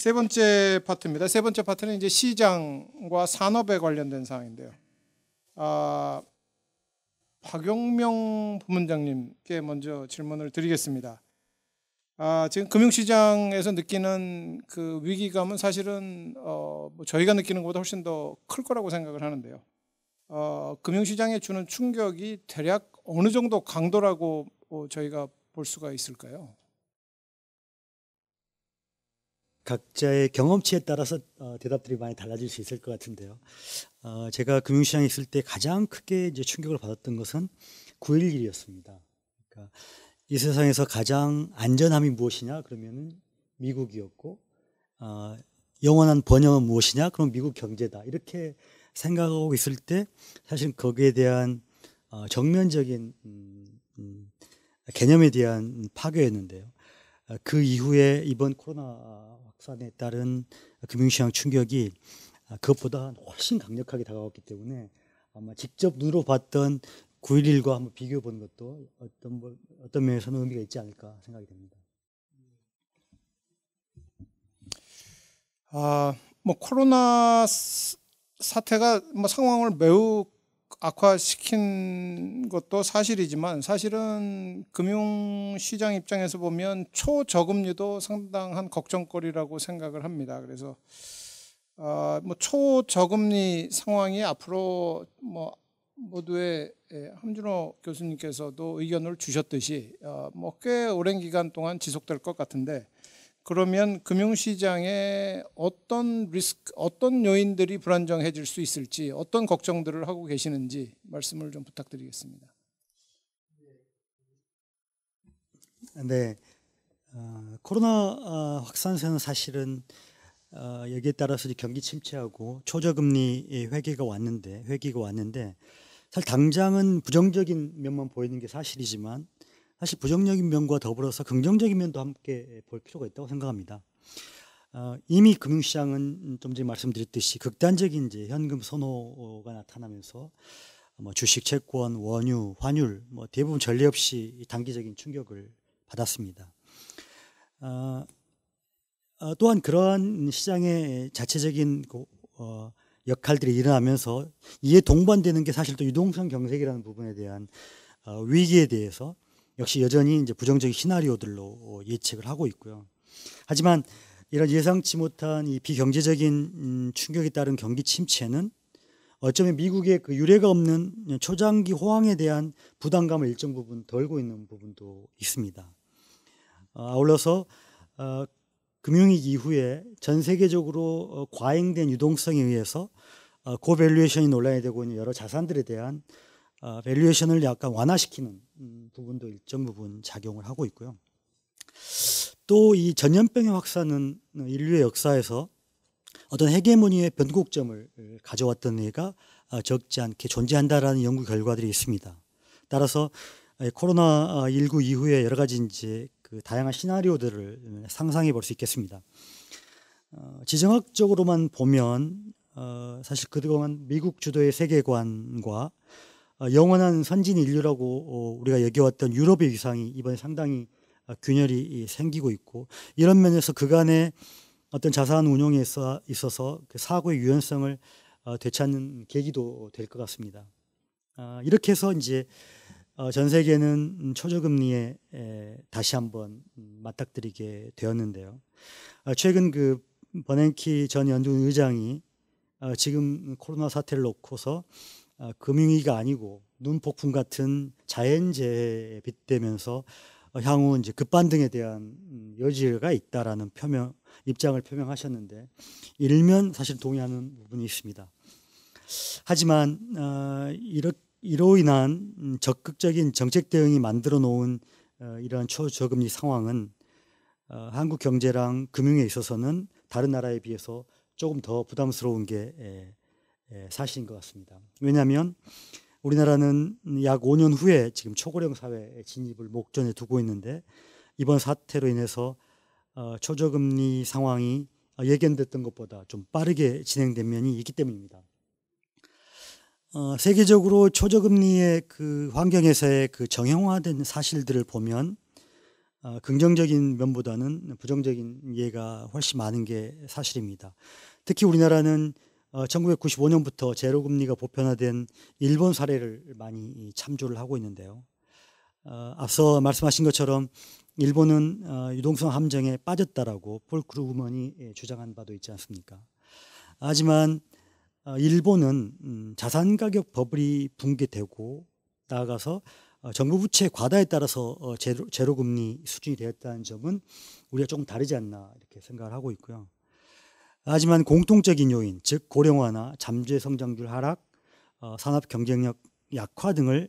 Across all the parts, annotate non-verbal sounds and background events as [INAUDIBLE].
세 번째 파트입니다. 세 번째 파트는 이제 시장과 산업에 관련된 사항인데요. 아, 박용명 부문장님께 먼저 질문을 드리겠습니다. 아, 지금 금융시장에서 느끼는 그 위기감은 사실은 어, 뭐 저희가 느끼는 것보다 훨씬 더 클 거라고 생각을 하는데요. 어, 금융시장에 주는 충격이 대략 어느 정도 강도라고 어, 저희가 볼 수가 있을까요? 각자의 경험치에 따라서 어, 대답들이 많이 달라질 수 있을 것 같은데요. 어, 제가 금융시장에 있을 때 가장 크게 이제 충격을 받았던 것은 9.11이었습니다. 그러니까 이 세상에서 가장 안전함이 무엇이냐? 그러면 미국이었고, 어, 영원한 번영은 무엇이냐? 그럼 미국 경제다. 이렇게 생각하고 있을 때 사실 거기에 대한 어, 정면적인 음, 음, 개념에 대한 파괴였는데요. 어, 그 이후에 이번 코로나 확산에 따른 금융시장 충격이 아, 그것보다 훨씬 강력하게 다가왔기 때문에 아마 직접 눈으로 봤던 9.11과 한번 비교해 보는 것도 어떤 뭐, 어떤 면에서는 의미가 있지 않을까 생각이 됩니다. 아, 뭐 코로나 사태가 뭐 상황을 매우 악화시킨 것도 사실이지만 사실은 금융시장 입장에서 보면 초저금리도 상당한 걱정거리라고 생각을 합니다. 그래서 아, 뭐 초저금리 상황이 앞으로 뭐 모두의 예, 함준호 교수님께서도 의견을 주셨듯이 어 뭐 꽤 오랜 기간 동안 지속될 것 같은데 그러면 금융시장에 어떤 리스크, 어떤 요인들이 불안정해질 수 있을지, 어떤 걱정들을 하고 계시는지 말씀을 좀 부탁드리겠습니다. 네, 어, 코로나 어, 확산세는 사실은 어, 여기에 따라서 경기 침체하고 초저금리 회기가 왔는데 회기가 왔는데 사실 당장은 부정적인 면만 보이는 게 사실이지만 사실 부정적인 면과 더불어서 긍정적인 면도 함께 볼 필요가 있다고 생각합니다. 어, 이미 금융시장은 좀 전에 말씀드렸듯이 극단적인 이제 현금 선호가 나타나면서 뭐 주식, 채권, 원유, 환율 뭐 대부분 전례 없이 단기적인 충격을 받았습니다. 어, 어, 또한 그러한 시장의 자체적인 고, 그, 어, 역할들이 일어나면서 이에 동반되는 게 사실 또 유동성 경색이라는 부분에 대한 어, 위기에 대해서 역시 여전히 이제 부정적인 시나리오들로 어, 예측을 하고 있고요. 하지만 이런 예상치 못한 이 비경제적인 음, 충격에 따른 경기 침체는 어쩌면 미국의 그 유례가 없는 초장기 호황에 대한 부담감을 일정 부분 덜고 있는 부분도 있습니다. 어, 아울러서 어, 금융위기 이후에 전 세계적으로 어, 과잉된 유동성에 의해서 고밸류에이션이 논란이 되고 있는 여러 자산들에 대한 어, 밸류에이션을 약간 완화시키는 음, 부분도 일정 부분 작용을 하고 있고요. 또 이 전염병의 확산은 인류의 역사에서 어떤 헤게모니의 변곡점을 가져왔던 예가 아, 적지 않게 존재한다라는 연구 결과들이 있습니다. 따라서 아, 코로나 19 아, 이후에 여러 가지 이제 그 다양한 시나리오들을 상상해 볼 수 있겠습니다. 어, 지정학적으로만 보면 어, 사실 그동안 미국 주도의 세계관과 어, 영원한 선진 인류라고 어, 우리가 여겨왔던 유럽의 위상이 이번에 상당히 어, 균열이 생기고 있고 이런 면에서 그간의 어떤 자산 운용에 있어서 그 사고의 유연성을 되찾는 계기도 될 것 같습니다. 아, 이렇게 해서 이제 전 세계는 초저금리에 다시 한번 맞닥뜨리게 되었는데요. 아, 최근 그 버냉키 전 연준 의장이 지금 코로나 사태를 놓고서 아, 금융위기가 아니고 눈폭풍 같은 자연재해에 빗대면서 향후 이제 급반등에 대한 음, 여지가 있다라는 표명 입장을 표명하셨는데 일면 사실 동의하는 부분이 있습니다. 하지만 어, 이 이로 인한 음, 적극적인 정책 대응이 만들어 놓은 어, 이러한 초저금리 상황은 어, 한국 경제랑 금융에 있어서는 다른 나라에 비해서 조금 더 부담스러운 게 에, 예, 사실인 것 같습니다. 왜냐하면 우리나라는 약 5년 후에 지금 초고령 사회에 진입을 목전에 두고 있는데 이번 사태로 인해서 어, 초저금리 상황이 어, 예견됐던 것보다 좀 빠르게 진행된 면이 있기 때문입니다. 어, 세계적으로 초저금리의 그 환경에서의 그 정형화된 사실들을 보면 긍정적인 면보다는 부정적인 예가 훨씬 많은 게 사실입니다. 특히 우리나라는 어, 1995년부터 제로금리가 보편화된 일본 사례를 많이 참조를 하고 있는데요. 어, 앞서 말씀하신 것처럼 일본은 어, 유동성 함정에 빠졌다라고 폴 크루그먼이 예, 주장한 바도 있지 않습니까? 하지만 어, 일본은 음, 자산 가격 버블이 붕괴되고 나아가서 어, 정부 부채 과다에 따라서 어, 제로, 제로 수준이 되었다는 점은 우리가 조금 다르지 않나 이렇게 생각을 하고 있고요. 하지만 공통적인 요인, 즉 고령화나 잠재 성장률 하락, 어, 산업 경쟁력 약화 등을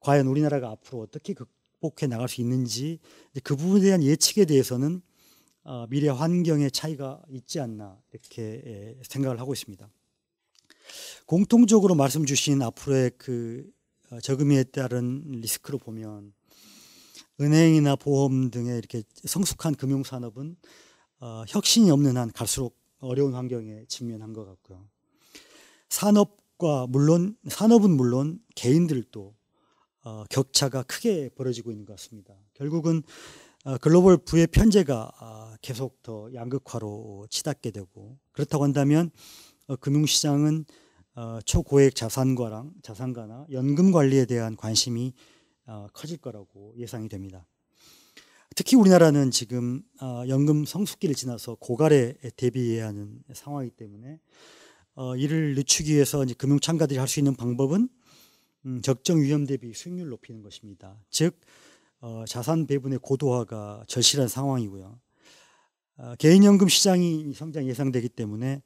과연 우리나라가 앞으로 어떻게 극복해 나갈 수 있는지 그 부분에 대한 예측에 대해서는 어, 미래 환경의 차이가 있지 않나 이렇게 예, 생각을 하고 있습니다. 공통적으로 말씀 주신 앞으로의 그 어, 저금리에 따른 리스크로 보면 은행이나 보험 등의 이렇게 성숙한 금융 산업은 어, 혁신이 없는 한 갈수록 어려운 환경에 직면한 것 같고요. 산업과 물론 산업은 물론 개인들도 어, 격차가 크게 벌어지고 있는 것 같습니다. 결국은 어, 글로벌 부의 편제가 어, 계속 더 양극화로 치닫게 되고 그렇다고 한다면 어, 금융시장은 어, 초고액 자산과랑 자산가나 연금 관리에 대한 관심이 어, 커질 거라고 예상이 됩니다. 특히 우리나라는 지금 어, 연금 성숙기를 지나서 고갈에 대비해야 하는 상황이기 때문에 어, 이를 늦추기 위해서 금융 참가들이 할 수 있는 방법은 음, 적정 위험 대비 수익률 높이는 것입니다. 즉 어, 자산 배분의 고도화가 절실한 상황이고요. 개인연금 시장이 성장 예상되기 때문에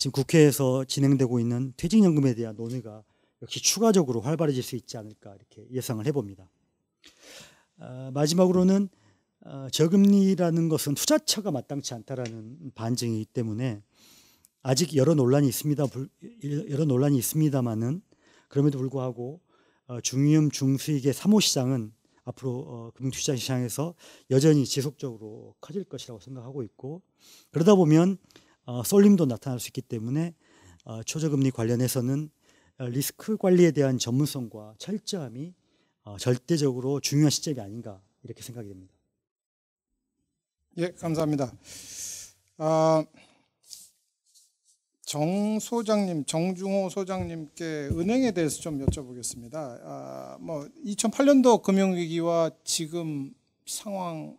지금 국회에서 진행되고 있는 퇴직연금에 대한 논의가 역시 추가적으로 활발해질 수 있지 않을까 이렇게 예상을 해봅니다. 어, 마지막으로는 어, 저금리라는 것은 투자처가 마땅치 않다라는 반증이기 때문에 아직 여러 논란이 있습니다. 여러 논란이 있습니다만은 그럼에도 불구하고 어, 중위험 중수익의 사모 시장은 앞으로 금융투자 시장에서 여전히 지속적으로 커질 것이라고 생각하고 있고 그러다 보면 쏠림도 나타날 수 있기 때문에 초저금리 관련해서는 리스크 관리에 대한 전문성과 철저함이 어, 절대적으로 중요한 시점이 아닌가 이렇게 생각이 됩니다. 예, 감사합니다. 아, 정 소장님, 정중호 소장님께 은행에 대해서 좀 여쭤보겠습니다. 아, 뭐 2008년도 금융위기와 지금 상황의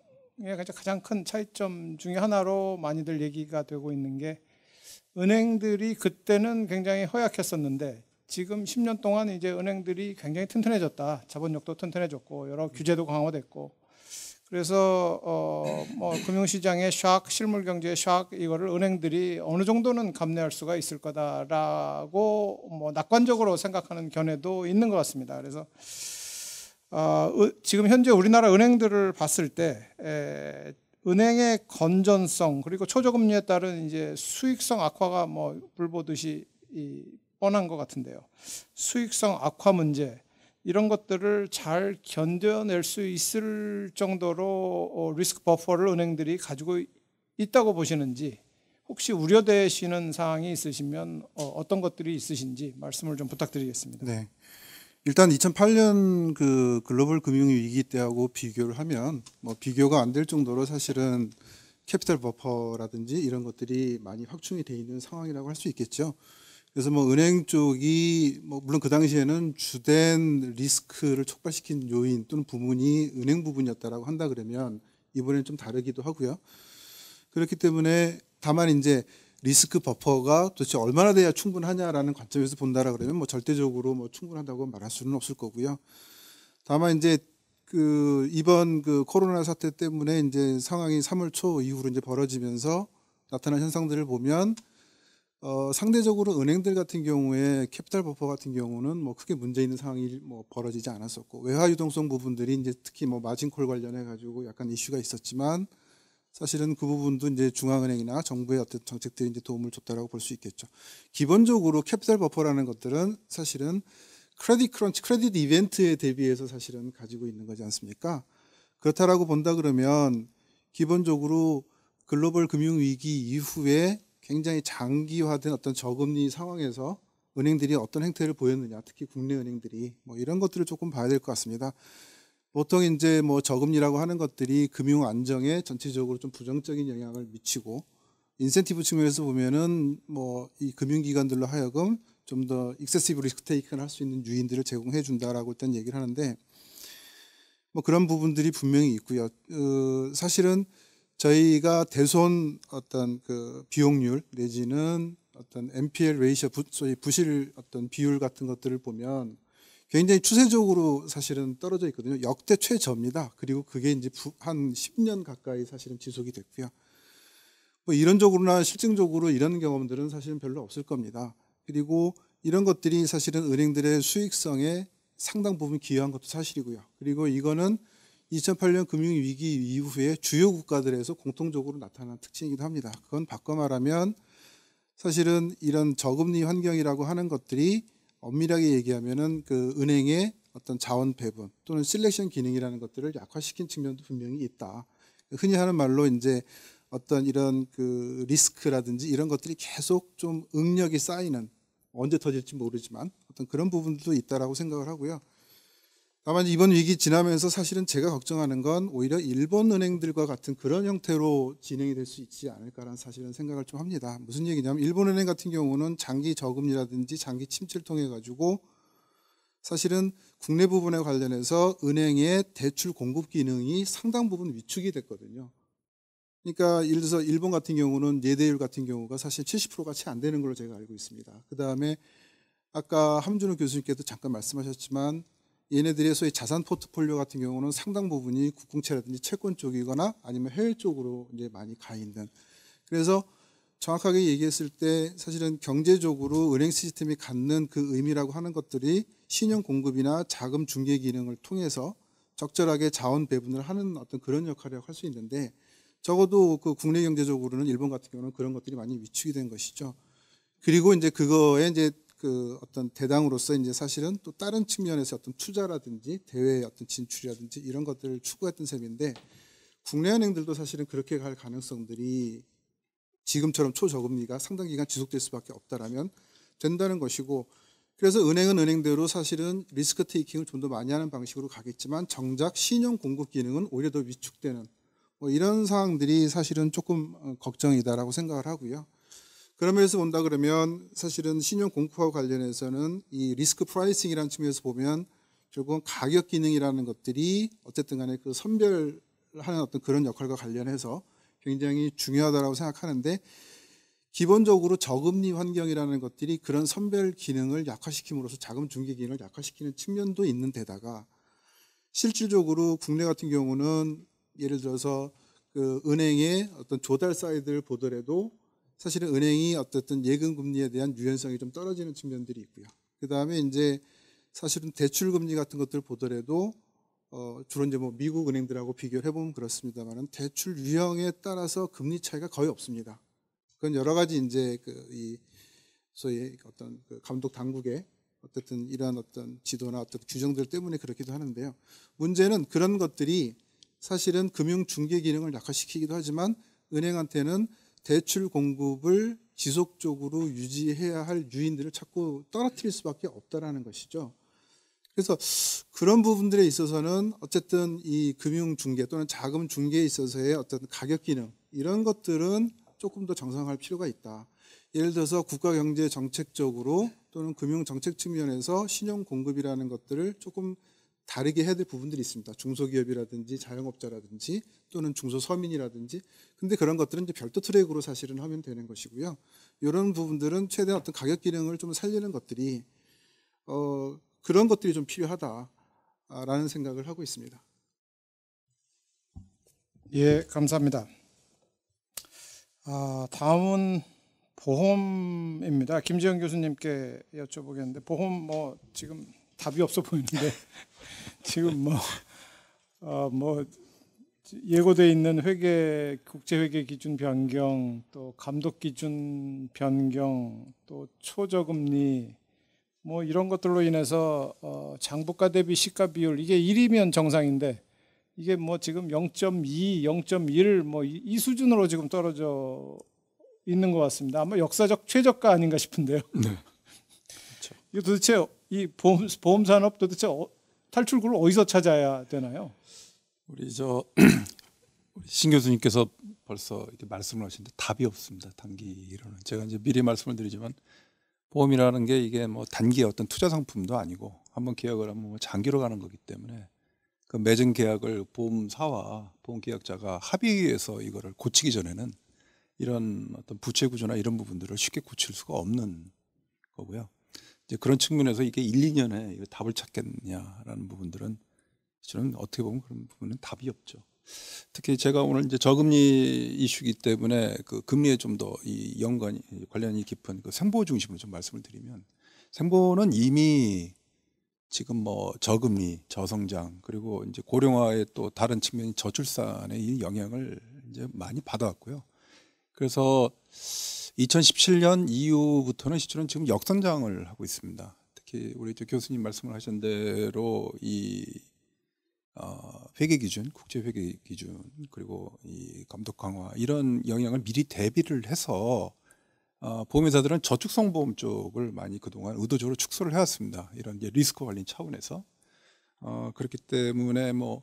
가장 큰 차이점 중의 하나로 많이들 얘기가 되고 있는 게 은행들이 그때는 굉장히 허약했었는데 지금 10년 동안 이제 은행들이 굉장히 튼튼해졌다. 자본력도 튼튼해졌고 여러 규제도 강화됐고 그래서 어 뭐 금융시장의 샥 실물 경제의 샥 이거를 은행들이 어느 정도는 감내할 수가 있을 거다라고 뭐 낙관적으로 생각하는 견해도 있는 것 같습니다. 그래서 어, 지금 현재 우리나라 은행들을 봤을 때 은행의 건전성 그리고 초저금리에 따른 이제 수익성 악화가 뭐 불보듯이 이 뻔한 것 같은데요. 수익성 악화 문제 이런 것들을 잘 견뎌낼 수 있을 정도로 어, 리스크 버퍼를 은행들이 가지고 있다고 보시는지 혹시 우려되시는 사항이 있으시면 어, 어떤 것들이 있으신지 말씀을 좀 부탁드리겠습니다. 네. 일단 2008년 그 글로벌 금융 위기 때하고 비교를 하면 뭐 비교가 안 될 정도로 사실은 캐피탈 버퍼라든지 이런 것들이 많이 확충이 돼 있는 상황이라고 할 수 있겠죠. 그래서 뭐 은행 쪽이 뭐 물론 그 당시에는 주된 리스크를 촉발시킨 요인 또는 부문이 은행 부분이었다라고 한다 그러면 이번에는 좀 다르기도 하고요. 그렇기 때문에 다만 이제 리스크 버퍼가 도대체 얼마나 돼야 충분하냐라는 관점에서 본다라 그러면 뭐 절대적으로 뭐 충분하다고 말할 수는 없을 거고요. 다만 이제 그 이번 그 코로나 사태 때문에 이제 상황이 3월 초 이후로 이제 벌어지면서 나타난 현상들을 보면 어, 상대적으로 은행들 같은 경우에 캐피탈 버퍼 같은 경우는 뭐 크게 문제 있는 상황이 뭐 벌어지지 않았었고 외화 유동성 부분들이 이제 특히 뭐 마진콜 관련해 가지고 약간 이슈가 있었지만 사실은 그 부분도 이제 중앙은행이나 정부의 어떤 정책들이 이제 도움을 줬다라고 볼 수 있겠죠. 기본적으로 캐피탈 버퍼라는 것들은 사실은 크레딧 크런치, 크레딧 이벤트에 대비해서 사실은 가지고 있는 거지 않습니까? 그렇다라고 본다 그러면 기본적으로 글로벌 금융 위기 이후에 굉장히 장기화된 어떤 저금리 상황에서 은행들이 어떤 행태를 보였느냐, 특히 국내 은행들이 뭐 이런 것들을 조금 봐야 될 것 같습니다. 보통 이제 뭐 저금리라고 하는 것들이 금융 안정에 전체적으로 좀 부정적인 영향을 미치고 인센티브 측면에서 보면은 뭐 이 금융기관들로 하여금 좀 더 익세시브 리스크테이크를 할수 있는 유인들을 제공해 준다라고 일단 얘기를 하는데 뭐 그런 부분들이 분명히 있고요. 어, 사실은 저희가 대손 어떤 그 비용률 내지는 어떤 NPL 레이셔 부, 소위 부실 어떤 비율 같은 것들을 보면 굉장히 추세적으로 사실은 떨어져 있거든요. 역대 최저입니다. 그리고 그게 이제 한 10년 가까이 사실은 지속이 됐고요. 뭐이런적으로나 실증적으로 이런 경험들은 사실은 별로 없을 겁니다. 그리고 이런 것들이 사실은 은행들의 수익성에 상당 부분 기여한 것도 사실이고요. 그리고 이거는 2008년 금융위기 이후에 주요 국가들에서 공통적으로 나타난 특징이기도 합니다. 그건 바꿔 말하면 사실은 이런 저금리 환경이라고 하는 것들이 엄밀하게 얘기하면은 그 은행의 어떤 자원 배분 또는 실렉션 기능이라는 것들을 약화시킨 측면도 분명히 있다. 흔히 하는 말로 이제 어떤 이런 그 리스크라든지 이런 것들이 계속 좀 응력이 쌓이는 언제 터질지 모르지만 어떤 그런 부분도 있다라고 생각을 하고요. 다만 이번 위기 지나면서 사실은 제가 걱정하는 건 오히려 일본 은행들과 같은 그런 형태로 진행이 될 수 있지 않을까라는 사실은 생각을 좀 합니다. 무슨 얘기냐면 일본 은행 같은 경우는 장기 저금리라든지 장기 침체를 통해 가지고 사실은 국내 부분에 관련해서 은행의 대출 공급 기능이 상당 부분 위축이 됐거든요. 그러니까 예를 들어서 일본 같은 경우는 예대율 같은 경우가 사실 70%가 채 안 되는 걸로 제가 알고 있습니다. 그 다음에 아까 함준호 교수님께도 잠깐 말씀하셨지만 얘네들의 소위 자산 포트폴리오 같은 경우는 상당 부분이 국공채라든지 채권 쪽이거나 아니면 해외 쪽으로 이제 많이 가 있는 그래서 정확하게 얘기했을 때 사실은 경제적으로 은행 시스템이 갖는 그 의미라고 하는 것들이 신용 공급이나 자금 중개 기능을 통해서 적절하게 자원 배분을 하는 어떤 그런 역할이라고 할수 있는데 적어도 그 국내 경제적으로는 일본 같은 경우는 그런 것들이 많이 위축이 된 것이죠. 그리고 이제 그거에 이제 그 어떤 대당으로서 이제 사실은 또 다른 측면에서 어떤 투자라든지 대외의 어떤 진출이라든지 이런 것들을 추구했던 셈인데 국내 은행들도 사실은 그렇게 갈 가능성들이 지금처럼 초저금리가 상당 기간 지속될 수밖에 없다라면 된다는 것이고 그래서 은행은 은행대로 사실은 리스크 테이킹을 좀 더 많이 하는 방식으로 가겠지만 정작 신용 공급 기능은 오히려 더 위축되는 뭐 이런 상황들이 사실은 조금 어, 걱정이다라고 생각을 하고요. 그런 면에서 본다 그러면 사실은 신용 공포와 관련해서는 이 리스크 프라이싱이라는 측면에서 보면 결국은 가격 기능이라는 것들이 어쨌든 간에 그 선별하는 어떤 그런 역할과 관련해서 굉장히 중요하다고 생각하는데 기본적으로 저금리 환경이라는 것들이 그런 선별 기능을 약화시킴으로써 자금 중개 기능을 약화시키는 측면도 있는 데다가 실질적으로 국내 같은 경우는 예를 들어서 그 은행의 어떤 조달 사이드를 보더라도 사실은 은행이 어쨌든 예금 금리에 대한 유연성이 좀 떨어지는 측면들이 있고요. 그 다음에 이제 사실은 대출 금리 같은 것들 보더라도 어, 주로 이제 뭐 미국 은행들하고 비교를 해보면 그렇습니다만은 대출 유형에 따라서 금리 차이가 거의 없습니다. 그건 여러 가지 이제 그 이 소위 어떤 그 감독 당국의 어쨌든 이러한 어떤 지도나 어떤 규정들 때문에 그렇기도 하는데요. 문제는 그런 것들이 사실은 금융 중개 기능을 약화시키기도 하지만 은행한테는 대출 공급을 지속적으로 유지해야 할 유인들을 자꾸 떨어뜨릴 수밖에 없다라는 것이죠. 그래서 그런 부분들에 있어서는 어쨌든 이 금융 중개 또는 자금 중개에 있어서의 어떤 가격 기능 이런 것들은 조금 더 정상화할 필요가 있다. 예를 들어서 국가 경제 정책적으로 또는 금융 정책 측면에서 신용 공급이라는 것들을 조금 다르게 해야 될 부분들이 있습니다. 중소기업이라든지 자영업자라든지 또는 중소서민이라든지 근데 그런 것들은 이제 별도 트랙으로 사실은 하면 되는 것이고요. 이런 부분들은 최대한 어떤 가격 기능을 좀 살리는 것들이 어, 그런 것들이 좀 필요하다라는 생각을 하고 있습니다. 예, 감사합니다. 아, 다음은 보험입니다. 김지영 교수님께 여쭤보겠는데 보험 뭐 지금 답이 없어 보이는데 [LAUGHS] 지금 뭐 어뭐 예고돼 있는 회계 국제 회계 기준 변경, 또 감독 기준 변경, 또 초저금리 뭐 이런 것들로 인해서 어, 장부가 대비 시가 비율 이게 1이면 정상인데 이게 뭐 지금 0.2, 0.1 뭐이 뭐 수준으로 지금 떨어져 있는 것 같습니다. 아마 역사적 최저가 아닌가 싶은데요. [LAUGHS] 네. 그렇죠. 이거 도대체 이 보험 보험 산업 도대체 어, 탈출구를 어디서 찾아야 되나요? 우리 저 [CLEARS THROAT] 우리 신 교수님께서 벌써 이렇게 말씀을 하시는데 답이 없습니다. 단기로는 제가 이제 미리 말씀을 드리지만 보험이라는 게 이게 뭐 단기의 어떤 투자 상품도 아니고 한번 계약을 하면 뭐 장기로 가는 거기 때문에 그 매진 계약을 보험사와 보험계약자가 합의해서 이거를 고치기 전에는 이런 어떤 부채 구조나 이런 부분들을 쉽게 고칠 수가 없는 거고요. 이제 그런 측면에서 이게 1, 2년에 이거 답을 찾겠냐라는 부분들은 저는 어떻게 보면 그런 부분은 답이 없죠. 특히 제가 오늘 이제 저금리 이슈기 때문에 그 금리에 좀 더 이 연관이 관련이 깊은 그 생보 중심으로 좀 말씀을 드리면 생보는 이미 지금 뭐 저금리, 저성장 그리고 이제 고령화의 또 다른 측면이 저출산의 이 영향을 이제 많이 받아왔고요. 그래서 2017년 이후부터는 시초는 지금 역성장을 하고 있습니다. 특히 우리 교수님 말씀을 하신 대로 이 어, 회계 기준, 국제 회계 기준 그리고 이 감독 강화 이런 영향을 미리 대비를 해서 어, 보험회사들은 저축성 보험 쪽을 많이 그동안 의도적으로 축소를 해왔습니다. 이런 이제 리스크 관리 차원에서 어, 그렇기 때문에 뭐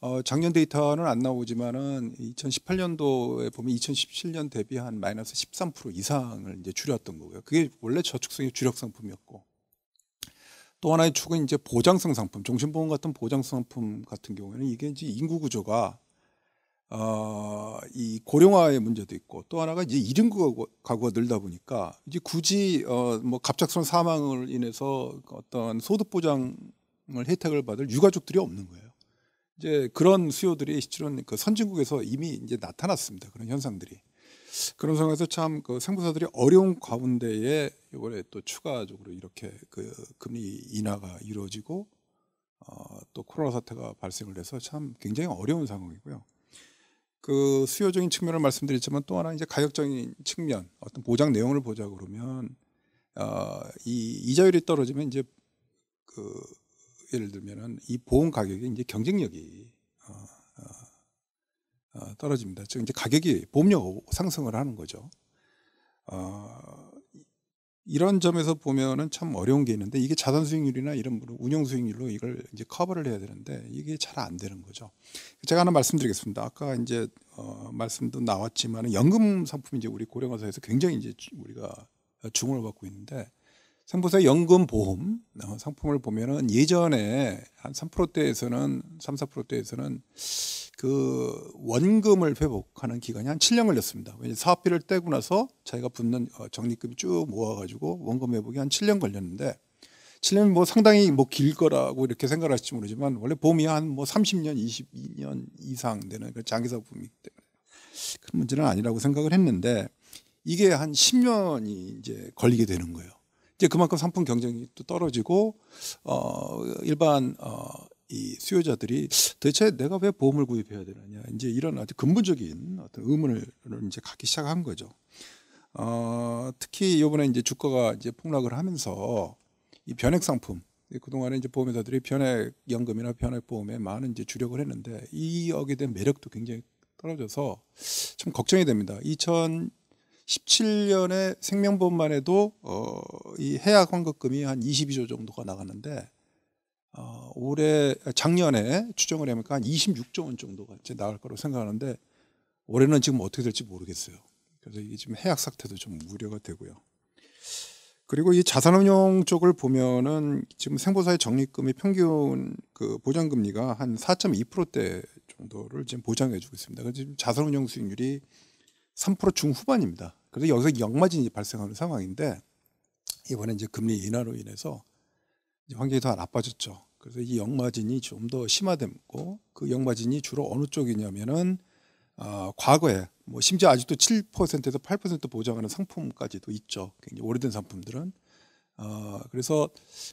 어, 작년 데이터는 안 나오지만은 2018년도에 보면 2017년 대비 한 마이너스 13% 이상을 이제 줄였던 거고요. 그게 원래 저축성의 주력 상품이었고 또 하나의 축은 이제 보장성 상품, 종신보험 같은 보장성 상품 같은 경우에는 이게 이제 인구 구조가 어, 이 고령화의 문제도 있고 또 하나가 이제 이른 가구, 가 늘다 보니까 이제 굳이 어, 뭐 갑작스러운 사망을 인해서 어떤 소득 보장을 혜택을 받을 유가족들이 없는 거예요. 이제 그런 수요들이 실은 그 선진국에서 이미 이제 나타났습니다. 그런 현상들이. 그런 상황에서 참그생부사들이 어려운 가운데에 이번에 또 추가적으로 이렇게 그 금리 인하가 이루어지고 어, 또 코로나 사태가 발생을 해서 참 굉장히 어려운 상황이고요. 그 수요적인 측면을 말씀드렸지만 또 하나 이제 가격적인 측면 어떤 보장 내용을 보자 그러면 어, 이 이자율이 떨어지면 이제 그 예를 들면은 이 보험 가격이 이제 경쟁력이 어, 어, 떨어집니다. 즉 이제 가격이 보험료 상승을 하는 거죠. 어, 이런 점에서 보면은 참 어려운 게 있는데 이게 자산 수익률이나 이런 뭐 운영 수익률로 이걸 이제 커버를 해야 되는데 이게 잘 안 되는 거죠. 제가 하나 말씀드리겠습니다. 아까 이제 어, 말씀도 나왔지만 연금 상품 이제 우리 고령화사에서 굉장히 이제 우리가 주목을 받고 있는데 생보사 연금 보험 어, 상품을 보면은 예전에 한 3%대에서는 3, 4%대에서는 그 원금을 회복하는 기간이 한 7년 걸렸습니다. 왜냐 사업비를 떼고 나서 자기가 붙는 어, 적립금이 쭉 모아가지고 원금 회복이 한 7년 걸렸는데 7년 뭐 상당히 뭐 길 거라고 이렇게 생각하실지 모르지만 원래 보험이 한 뭐 30년, 22년 이상 되는 그 장기 사업이기 때문에 큰 문제는 아니라고 생각을 했는데 이게 한 10년이 이제 걸리게 되는 거예요. 이제 그만큼 상품 경쟁이 또 떨어지고 어 일반 어 이 수요자들이 도대체 내가 왜 보험을 구입해야 되느냐 이제 이런 아주 근본적인 어떤 의문을 이제 갖기 시작한 거죠. 어 특히 이번에 이제 주가가 이제 폭락을 하면서 이 변액 상품 그동안에 이제 보험회사들이 변액 연금이나 변액 보험에 많은 이제 주력을 했는데 이 역에 대한 매력도 굉장히 떨어져서 참 걱정이 됩니다. 2000 17년에 생명보험만 해도 어, 이 해약 환급금이 한 22조 정도가 나갔는데 어, 올해 아, 작년에 추정을 해보니까 한 26조 원 정도가 이제 나갈 거로 생각하는데 올해는 지금 어떻게 될지 모르겠어요. 그래서 이게 지금 해약 사태도 좀 우려가 되고요. 그리고 이 자산운용 쪽을 보면은 지금 생보사의 적립금의 평균 그 보장금리가 한 4.2%대 정도를 지금 보장해주고 있습니다. 그래서 지금 자산운용 수익률이 3% 중후반입니다. 그래서 여기서 역마진이 발생하는 상황인데 이번에 이제 금리 인하로 인해서 환경이 더 나빠졌죠. 그래서 이 역마진이 좀 더심화됐고그 역마진이 주로 어느 쪽이냐면은 어, 과거에 뭐 심지어 아직도 7%에서 8% 보장하는 상품까지도 있죠. 굉장히 오래된 상품들은 어, 그래서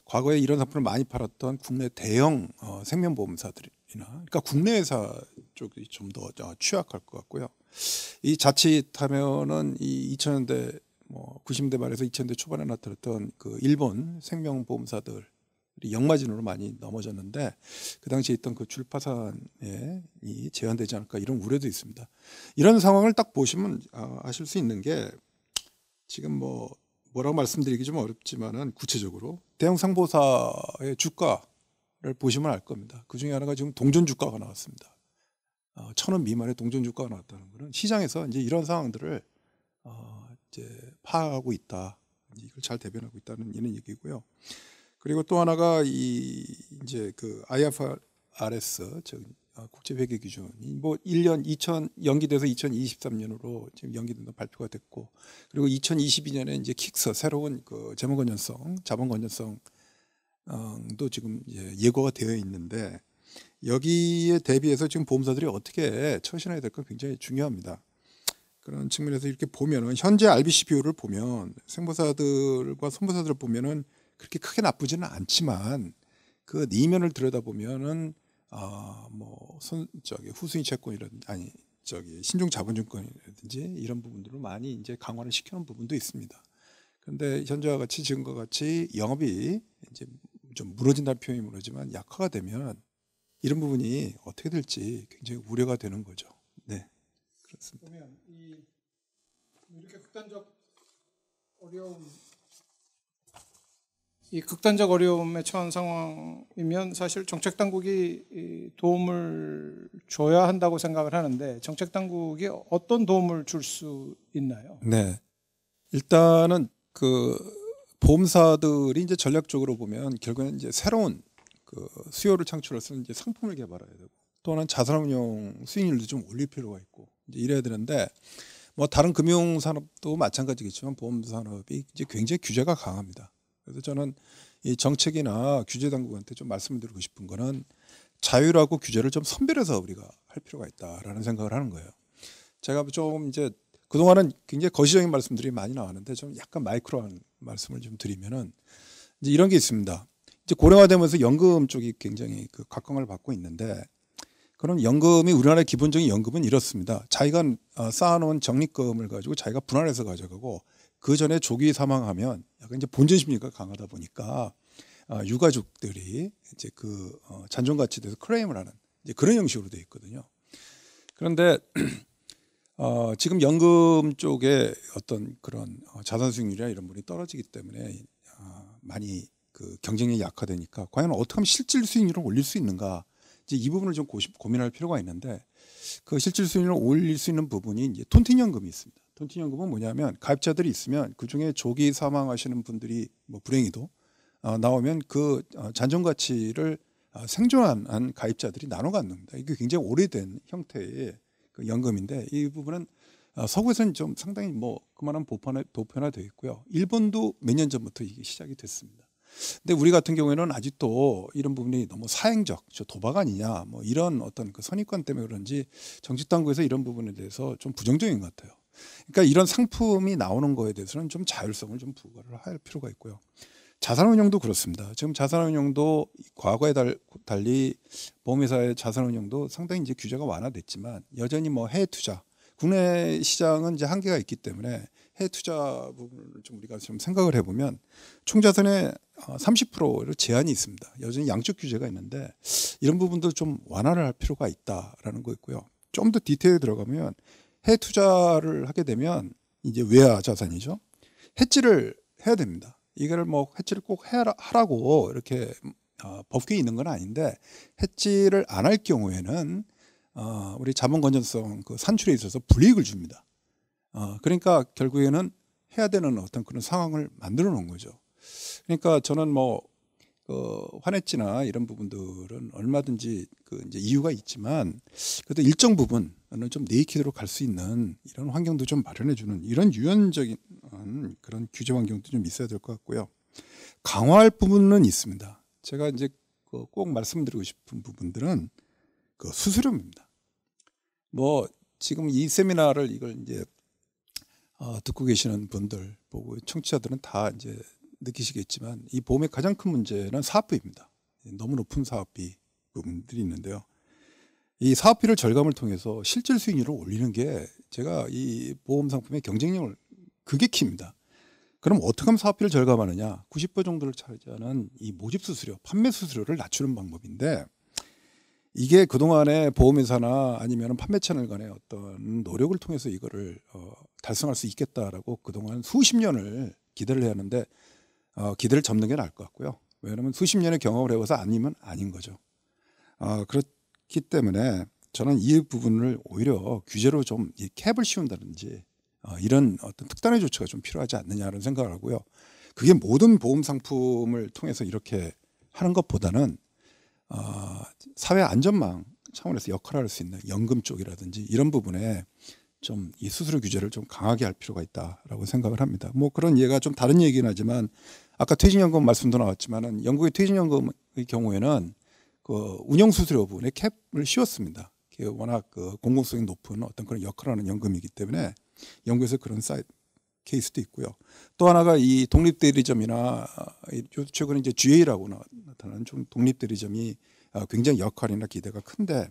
과거에 이런 상품을 많이 팔았던 국내 대형 어, 생명보험사들이나 그러니까 국내 회사 쪽이 좀더 어, 취약할 것 같고요. 이 자칫하면은 이 2000년대 뭐 90년대 말에서 2000년대 초반에 나타났던 그 일본 생명보험사들 역마진으로 많이 넘어졌는데 그 당시에 있던 그출파산에이 제한되지 않을까 이런 우려도 있습니다. 이런 상황을 딱 보시면 아, 아실 수 있는 게 지금 뭐 뭐라고 말씀드리기 좀 어렵지만은 구체적으로 대형 상보사의 주가를 보시면 알 겁니다. 그 중에 하나가 지금 동전 주가가 나왔습니다. 어, 천원 미만의 동전 주가가 나왔다는 것은 시장에서 이제 이런 상황들을 어, 이제 파악하고 있다. 이제 이걸 잘 대변하고 있다는 이런 얘기고요. 그리고 또 하나가 이 이제 그 IFRS 즉 어, 국제회계 기준이 뭐 1년 2000 연기돼서 2023년으로 지금 연기된다 발표가 됐고 그리고 2022년에 이제 킥스 새로운 그 재무 건전성 자본 건전성도 지금 이제 예고가 되어 있는데 여기에 대비해서 지금 보험사들이 어떻게 처신해야 될까 굉장히 중요합니다. 그런 측면에서 이렇게 보면은 현재 RBC 비율을 보면 생보사들과 선보사들을 보면은 그렇게 크게 나쁘지는 않지만 그 이면을 들여다보면은 아뭐 어, 뭐 저기 후순위 채권이라든지 아니 저기 신종 자본증권이라든지 이런 부분들을 많이 이제 강화를 시키는 부분도 있습니다. 그런데 현재와 같이 지금과 같이 영업이 이제 좀 무너진다는 표현이 무너지만 약화가 되면 이런 부분이 어떻게 될지 굉장히 우려가 되는 거죠. 네, 그렇습니다. 그면이 이렇게 극단적 어려움 이 극단적 어려움에 처한 상황이면 사실 정책 당국이 도움을 줘야 한다고 생각을 하는데 정책 당국이 어떤 도움을 줄 수 있나요? 네. 일단은 그 보험사들이 이제 전략적으로 보면 결국엔 이제 새로운 그 수요를 창출해서 이제 상품을 개발해야 되고 또는 자산운용 수익률도 좀 올릴 필요가 있고 이제 이래야 되는데 뭐 다른 금융 산업도 마찬가지겠지만 보험 산업이 이제 굉장히 규제가 강합니다. 그래서 저는 이 정책이나 규제 당국한테 좀 말씀을 드리고 싶은 거는 자율하고 규제를 좀 선별해서 우리가 할 필요가 있다라는 생각을 하는 거예요. 제가 좀 이제 그동안은 굉장히 거시적인 말씀들이 많이 나왔는데 좀 약간 마이크로한 말씀을 좀 드리면은 이제 이런 게 있습니다. 이제 고령화되면서 연금 쪽이 굉장히 그 각광을 받고 있는데 그런 연금이 우리나라의 기본적인 연금은 이렇습니다. 자기가 어, 쌓아놓은 적립금을 가지고 자기가 분할해서 가져가고 그 전에 조기 사망하면 약간 이제 본전 심리가 강하다 보니까 어, 유가족들이 이제 그 어, 잔존 가치 돼서 크레임을 하는 이제 그런 형식으로 돼 있거든요. 그런데 [CLEARS THROAT] 어, 지금 연금 쪽에 어떤 그런 자산 수익률이나 이런 부분이 떨어지기 때문에 어, 많이 그 경쟁력이 약화되니까 과연 어떻게 하면 실질 수익률을 올릴 수 있는가 이제 이 부분을 좀 고시, 고민할 필요가 있는데 그 실질 수익률을 올릴 수 있는 부분이 이제 톤팅연금이 있습니다. 톤팅연금은 뭐냐면 가입자들이 있으면 그 중에 조기 사망하시는 분들이 뭐 불행히도 어, 나오면 그 어, 잔존 가치를 어, 생존한 가입자들이 나눠 갖는다. 이게 굉장히 오래된 형태의 그 연금인데 이 부분은 어, 서구에서는 좀 상당히 뭐 그만한 보편화, 보편화되어 있고요. 일본도 몇 년 전부터 이게 시작이 됐습니다. 근데 우리 같은 경우에는 아직도 이런 부분이 너무 사행적, 저 도박 아니냐, 뭐 이런 어떤 그 선입관 때문에 그런지 정치 당국에서 이런 부분에 대해서 좀 부정적인 것 같아요. 그러니까 이런 상품이 나오는 거에 대해서는 좀 자율성을 좀 부과를 할 필요가 있고요. 자산운용도 그렇습니다. 지금 자산운용도 과거에 달, 달리 보험회사의 자산운용도 상당히 이제 규제가 완화됐지만 여전히 뭐 해외 투자, 국내 시장은 이제 한계가 있기 때문에 해외 투자 부분을 좀 우리가 좀 생각을 해보면 총자산의 30%로 어, 제한이 있습니다. 여전히 양적 규제가 있는데 이런 부분도 좀 완화를 할 필요가 있다라는 거 있고요. 좀 더 디테일에 들어가면 해외 투자를 하게 되면 이제 외화 자산이죠. 해지를 해야 됩니다. 이거를 뭐 해지를 꼭 해라, 하라고 이렇게 어, 법규에 있는 건 아닌데 해지를 안 할 경우에는 어, 우리 자본 건전성 그 산출에 있어서 불이익을 줍니다. 어, 그러니까 결국에는 해야 되는 어떤 그런 상황을 만들어 놓은 거죠. 그러니까 저는 뭐, 그 화냈지나 이런 부분들은 얼마든지 그 이제 이유가 있지만 그래도 일정 부분은 좀 내키도록 갈 수 있는 이런 환경도 좀 마련해 주는 이런 유연적인 그런 규제 환경도 좀 있어야 될 것 같고요. 강화할 부분은 있습니다. 제가 이제 그꼭 말씀드리고 싶은 부분들은 그 수수료입니다. 뭐 지금 이 세미나를 이걸 이제 어, 듣고 계시는 분들 보고 청취자들은 다 이제 느끼시겠지만 이보험의 가장 큰 문제는 사업비입니다. 예, 너무 높은 사업비 부분들이 있는데요. 이 사업비를 절감을 통해서 실질 수익률을 올리는 게 제가 이 보험 상품의 경쟁력을 극에 킵니다. 그럼 어떻게 하면 사업비를 절감하느냐? 90% 정도를 차지하는 이 모집 수수료, 판매 수수료를 낮추는 방법인데 이게 그동안에 보험회사나 아니면 판매 채널 간의 어떤 노력을 통해서 이거를 어, 달성할 수 있겠다라고 그동안 수십 년을 기대를 해왔는데 어, 기대를 접는 게 나을 것 같고요. 왜냐하면 수십 년의 경험을 해와서 아니면 아닌 거죠. 어, 그렇기 때문에 저는 이 부분을 오히려 규제로 좀이 캡을 씌운다든지 어, 이런 어떤 특단의 조치가 좀 필요하지 않느냐라는 생각을 하고요. 그게 모든 보험 상품을 통해서 이렇게 하는 것보다는 어, 사회 안전망 차원에서 역할을 할 수 있는 연금 쪽이라든지 이런 부분에 좀 이 수수료 규제를 좀 강하게 할 필요가 있다라고 생각을 합니다. 뭐 그런 얘기가 좀 다른 얘기긴 하지만 아까 퇴직연금 말씀도 나왔지만은 영국의 퇴직연금의 경우에는 그 운영 수수료 부분에 캡을 씌웠습니다. 워낙 그 공공성이 높은 어떤 그런 역할 하는 연금이기 때문에 영국에서 그런 사이트 케이스도 있고요. 또 하나가 이 독립 대리점이나 최근에 이제 GA라고 나타나는 좀 독립 대리점이 어, 굉장히 역할이나 기대가 큰데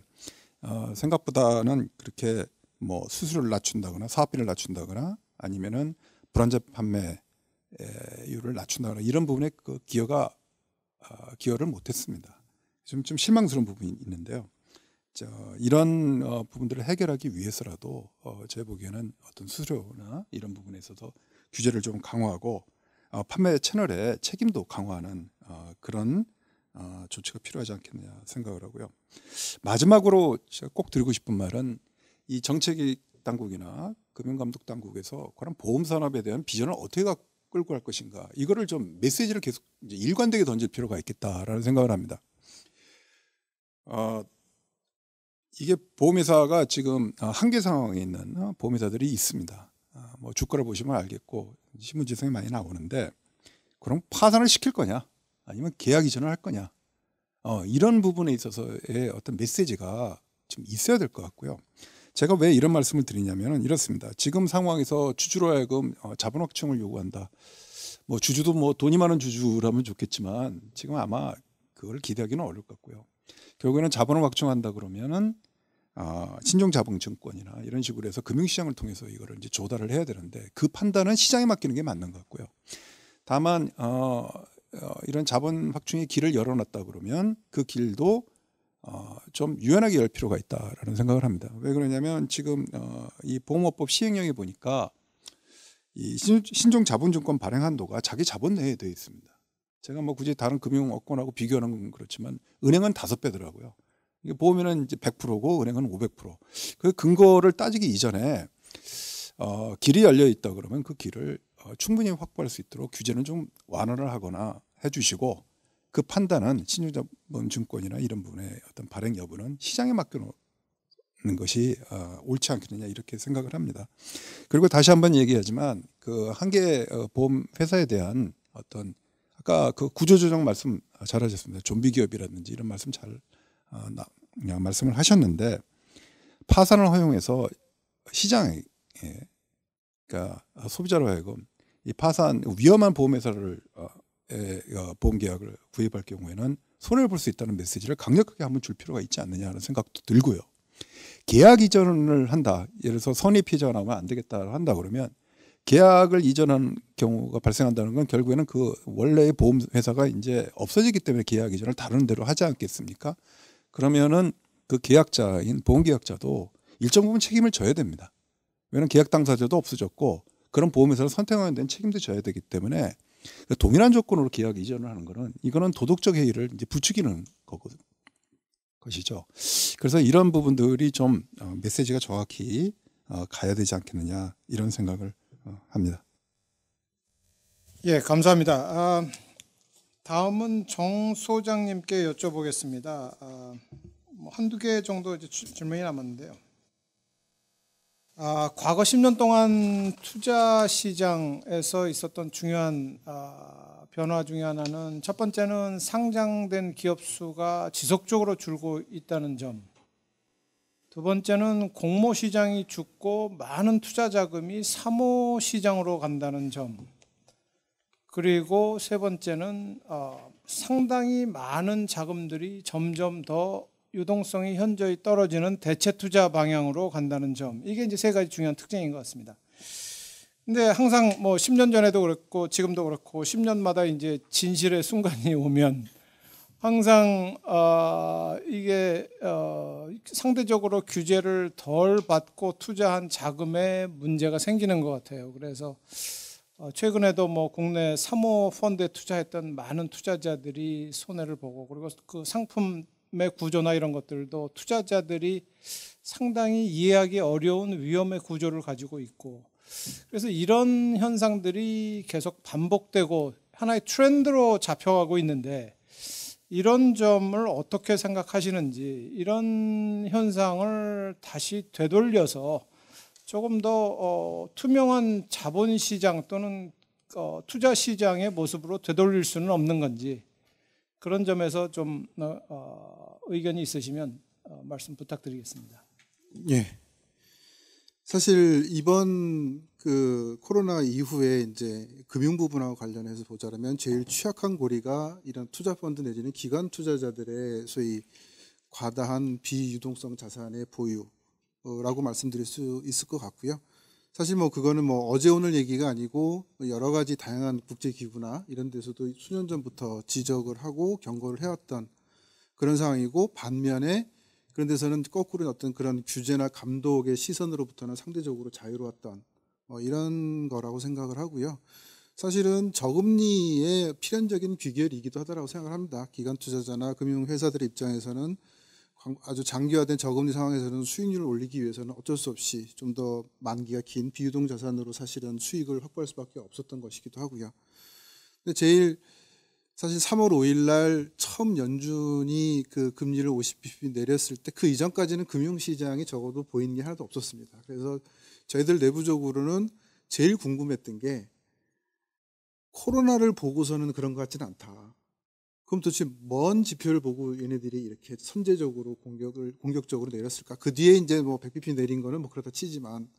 어, 생각보다는 그렇게 뭐 수수료를 낮춘다거나 사업비를 낮춘다거나 아니면은 불안전 판매율을 낮춘다거나 이런 부분에 그 기여가 어, 기여를 못했습니다. 좀 좀 실망스러운 부분이 있는데요. 저 이런 어, 부분들을 해결하기 위해서라도 어, 제 보기에는 어떤 수수료나 이런 부분에 있어서 규제를 좀 강화하고 어, 판매 채널의 책임도 강화하는 어, 그런 어, 조치가 필요하지 않겠느냐 생각을 하고요. 마지막으로 제가 꼭 드리고 싶은 말은 이 정책이 당국이나 금융감독 당국에서 그런 보험 산업에 대한 비전을 어떻게 끌고 갈 것인가 이거를 좀 메시지를 계속 일관되게 던질 필요가 있겠다라는 생각을 합니다. 어, 이게 보험회사가 지금 어, 한계 상황에 있는 어, 보험회사들이 있습니다. 어, 뭐 주가를 보시면 알겠고 신문지성에 많이 나오는데 그럼 파산을 시킬 거냐 아니면 계약 이전을 할 거냐 어, 이런 부분에 있어서의 어떤 메시지가 지금 있어야 될 것 같고요. 제가 왜 이런 말씀을 드리냐면 이렇습니다. 지금 상황에서 주주로 하여금 자본 확충을 요구한다. 뭐 주주도 뭐 돈이 많은 주주라면 좋겠지만 지금 아마 그걸 기대하기는 어려울 것 같고요. 결국에는 자본을 확충한다 그러면은 아, 신종자본증권이나 이런 식으로 해서 금융시장을 통해서 이거를 이제 조달을 해야 되는데 그 판단은 시장에 맡기는 게 맞는 것 같고요. 다만 어, 어, 이런 자본 확충의 길을 열어놨다 그러면 그 길도 어, 좀 유연하게 열 필요가 있다라는 생각을 합니다. 왜 그러냐면 지금 어, 이 보험업법 시행령에 보니까 이 신종자본증권 발행 한도가 자기 자본 내에 되어 있습니다. 제가 뭐 굳이 다른 금융업권하고 비교하는 건 그렇지만 은행은 다섯 배더라고요. 이게 보면은 이제 100%고 은행은 500%그 근거를 따지기 이전에 어, 길이 열려 있다 그러면 그 길을 어, 충분히 확보할 수 있도록 규제는 좀 완화를 하거나 해주시고 그 판단은 신용자본 증권이나 이런 부 분의 어떤 발행 여부는 시장에 맡겨놓는 것이 어, 옳지 않겠느냐 이렇게 생각을 합니다. 그리고 다시 한번 얘기하지만 그 한계 어, 보험 회사에 대한 어떤 아까 그 구조조정 말씀 아, 잘하셨습니다. 좀비 기업이라든지 이런 말씀 잘 어, 나, 그냥 말씀을 하셨는데 파산을 허용해서 시장에 예, 그러니까 소비자로 하여금 이 파산 위험한 보험회사를 어, 에, 어, 보험 계약을 구입할 경우에는 손해를 볼 수 있다는 메시지를 강력하게 한번 줄 필요가 있지 않느냐는 생각도 들고요. 계약 이전을 한다. 예를 들어서 선의 피해자가 나오면 안 되겠다 한다 그러면 계약을 이전한 경우가 발생한다는 건 결국에는 그 원래의 보험 회사가 이제 없어지기 때문에 계약 이전을 다른 데로 하지 않겠습니까? 그러면은 그 계약자인 보험 계약자도 일정 부분 책임을 져야 됩니다. 왜냐하면 계약 당사자도 없어졌고 그런 보험회사를 선택하는 데는 책임도 져야 되기 때문에 그 동일한 조건으로 계약 이전을 하는 거는 이거는 도덕적 해이를 이제 부추기는 거거든 것이죠. 그래서 이런 부분들이 좀 어, 메시지가 정확히 어, 가야 되지 않겠느냐 이런 생각을 어, 합니다. 예, 감사합니다. 아, 다음은 정 소장님께 여쭤보겠습니다. 아, 뭐 한두 개 정도 이제 질문이 남았는데요. 아, 과거 10년 동안 투자 시장에서 있었던 중요한 아, 변화 중의 하나는 첫 번째는 상장된 기업 수가 지속적으로 줄고 있다는 점. 두 번째는 공모 시장이 죽고 많은 투자 자금이 사모 시장으로 간다는 점. 그리고 세 번째는 어, 상당히 많은 자금들이 점점 더 유동성이 현저히 떨어지는 대체 투자 방향으로 간다는 점. 이게 이제 세 가지 중요한 특징인 것 같습니다. 근데 항상 뭐 10년 전에도 그렇고 지금도 그렇고 10년마다 이제 진실의 순간이 오면 항상 어, 이게 어, 상대적으로 규제를 덜 받고 투자한 자금에 문제가 생기는 것 같아요. 그래서 어, 최근에도 뭐 국내 사모 펀드에 투자했던 많은 투자자들이 손해를 보고 그리고 그 상품의 구조나 이런 것들도 투자자들이 상당히 이해하기 어려운 위험의 구조를 가지고 있고 그래서 이런 현상들이 계속 반복되고 하나의 트렌드로 잡혀가고 있는데 이런 점을 어떻게 생각하시는지 이런 현상을 다시 되돌려서 조금 더 어, 투명한 자본시장 또는 어, 투자시장의 모습으로 되돌릴 수는 없는 건지 그런 점에서 좀 어, 어 의견이 있으시면 어, 말씀 부탁드리겠습니다. 예. 사실 이번 그 코로나 이후에 이제 금융 부분하고 관련해서 보자면 제일 취약한 고리가 이런 투자 펀드 내지는 기관 투자자들의 소위 과다한 비유동성 자산의 보유라고 어, 말씀드릴 수 있을 것 같고요. 사실 뭐 그거는 뭐 어제 오늘 얘기가 아니고 여러 가지 다양한 국제 기구나 이런 데서도 수년 전부터 지적을 하고 경고를 해왔던 그런 상황이고 반면에 그런 데서는 거꾸로 어떤 그런 규제나 감독의 시선으로부터는 상대적으로 자유로웠던 어, 이런 거라고 생각을 하고요. 사실은 저금리의 필연적인 귀결이기도 하다라고 생각을 합니다. 기관 투자자나 금융회사들 입장에서는 아주 장기화된 저금리 상황에서는 수익률을 올리기 위해서는 어쩔 수 없이 좀 더 만기가 긴 비유동 자산으로 사실은 수익을 확보할 수밖에 없었던 것이기도 하고요. 근데 제일 사실 3월 5일 날 처음 연준이 그 금리를 50bp 내렸을 때 그 이전까지는 금융시장이 적어도 보이는 게 하나도 없었습니다. 그래서 저희들 내부적으로는 제일 궁금했던 게 코로나를 보고서는 그런 것 같지는 않다. 그럼 도대체 뭔 지표를 보고 얘네들이 이렇게 선제적으로 공격을 공격적으로 내렸을까? 그 뒤에 이제 뭐 백피피 내린 거는 뭐 그렇다 치지만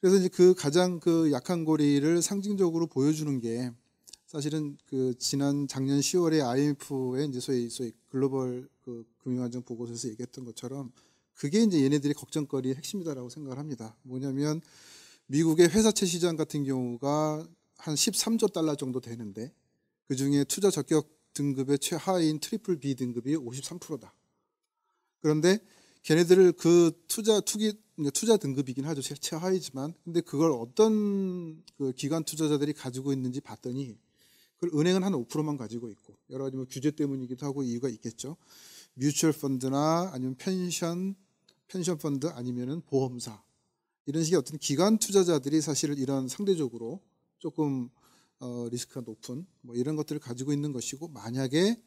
그래서 이제 그 가장 그 약한 고리를 상징적으로 보여주는 게 사실은 그 지난 작년 10월에 IMF의 이제 소위 소위 글로벌 그 금융안정 보고서에서 얘기했던 것처럼 그게 이제 얘네들이 걱정거리의 핵심이다라고 생각을 합니다. 뭐냐면 미국의 회사채 시장 같은 경우가 한 13조 달러 정도 되는데 그 중에 투자 적격 등급의 최하인 트리플 B 등급이 53%다. 그런데 걔네들을 그 투자 투기 투자 등급이긴 하죠 최하이지만 근데 그걸 어떤 그 기관 투자자들이 가지고 있는지 봤더니 그 은행은 한 5%만 가지고 있고 여러 가지 뭐 규제 때문이기도 하고 이유가 있겠죠. 뮤추얼 펀드나 아니면 펜션 펜션 펀드 아니면은 보험사 이런 식의 어떤 기관 투자자들이 사실 이런 상대적으로 조금 어, 리스크가 높은 뭐 이런 것들을 가지고 있는 것이고 만약에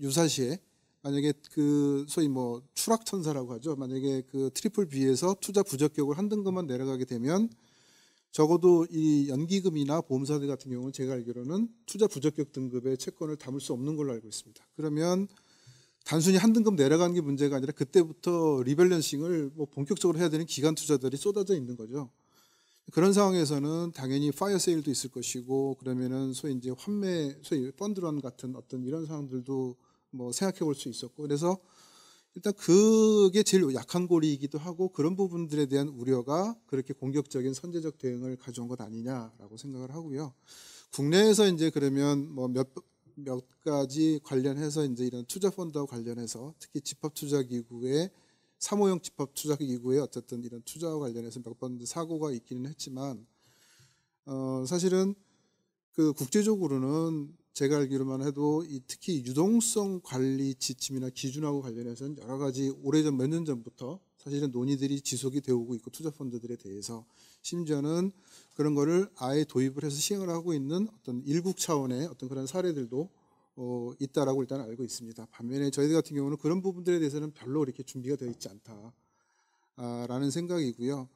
유사시에 만약에 그 소위 뭐 추락 천사라고 하죠. 만약에 그 트리플 B에서 투자 부적격을 한 등급만 내려가게 되면 적어도 이 연기금이나 보험사들 같은 경우는 제가 알기로는 투자 부적격 등급의 채권을 담을 수 없는 걸로 알고 있습니다. 그러면 단순히 한 등급 내려가는 게 문제가 아니라 그때부터 리밸런싱을 뭐 본격적으로 해야 되는 기간 투자들이 쏟아져 있는 거죠. 그런 상황에서는 당연히 파이어 세일도 있을 것이고 그러면은 소위 이제 환매 소위 펀드런 같은 어떤 이런 상황들도 뭐 생각해 볼 수 있었고 그래서 일단 그게 제일 약한 고리이기도 하고 그런 부분들에 대한 우려가 그렇게 공격적인 선제적 대응을 가져온 것 아니냐라고 생각을 하고요. 국내에서 이제 그러면 뭐몇 몇 가지 관련해서 이제 이런 투자 펀드와 관련해서 특히 집합 투자 기구의 사모형 집합 투자 기구에 어쨌든 이런 투자와 관련해서 몇 번 사고가 있기는 했지만 어 사실은 그 국제적으로는 제가 알기로만 해도 이 특히 유동성 관리 지침이나 기준하고 관련해서는 여러 가지 오래전 몇 년 전부터 사실은 논의들이 지속이 되고 있고 투자 펀드들에 대해서 심지어는 그런 거를 아예 도입을 해서 시행을 하고 있는 어떤 일국 차원의 어떤 그런 사례들도 어, 있다라고 일단 알고 있습니다. 반면에 저희들 같은 경우는 그런 부분들에 대해서는 별로 이렇게 준비가 되어 있지 않다라는 아, 생각이고요.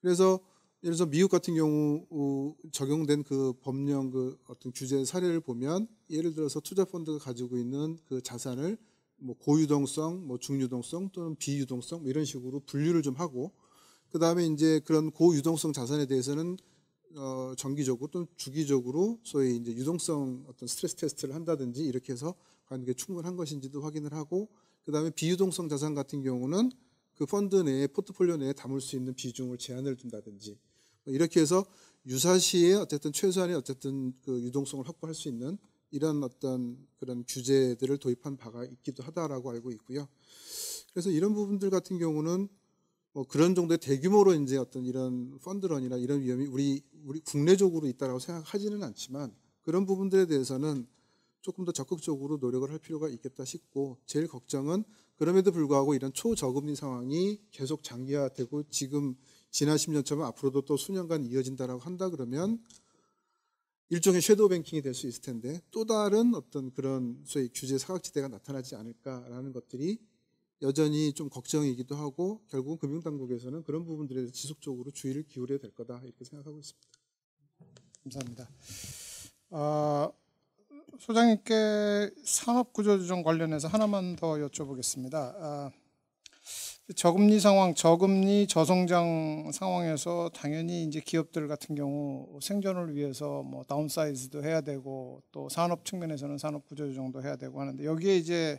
그래서 예를 들어서 미국 같은 경우 어, 적용된 그 법령 그 어떤 규제 사례를 보면 예를 들어서 투자 펀드가 가지고 있는 그 자산을 뭐 고유동성, 뭐 중유동성 또는 비유동성 뭐 이런 식으로 분류를 좀 하고 그 다음에 이제 그런 고유동성 자산에 대해서는 어, 정기적으로 또는 주기적으로 소위 이제 유동성 어떤 스트레스 테스트를 한다든지 이렇게 해서 과연 게 충분한 것인지도 확인을 하고 그 다음에 비유동성 자산 같은 경우는 그 펀드 내에 포트폴리오 내에 담을 수 있는 비중을 제한을 둔다든지 뭐 이렇게 해서 유사시에 어쨌든 최소한의 어쨌든 그 유동성을 확보할 수 있는 이런 어떤 그런 규제들을 도입한 바가 있기도 하다라고 알고 있고요. 그래서 이런 부분들 같은 경우는 뭐 그런 정도의 대규모로 이제 어떤 이런 펀드런이나 이런 위험이 우리 우리 국내적으로 있다라고 생각하지는 않지만 그런 부분들에 대해서는 조금 더 적극적으로 노력을 할 필요가 있겠다 싶고 제일 걱정은 그럼에도 불구하고 이런 초저금리 상황이 계속 장기화되고 지금 지난 10년처럼 앞으로도 또 수년간 이어진다라고 한다 그러면 일종의 섀도우 뱅킹이 될 수 있을 텐데 또 다른 어떤 그런 소위 규제 사각지대가 나타나지 않을까라는 것들이 여전히 좀 걱정이기도 하고 결국은 금융당국에서는 그런 부분들에 대해서 지속적으로 주의를 기울여야 될 거다 이렇게 생각하고 있습니다. 감사합니다. 어, 소장님께 산업구조조정 관련해서 하나만 더 여쭤보겠습니다. 아, 저금리 상황, 저금리 저성장 상황에서 당연히 이제 기업들 같은 경우 생존을 위해서 뭐 다운사이즈도 해야 되고 또 산업 측면에서는 산업 구조 조정도 해야 되고 하는데 여기에 이제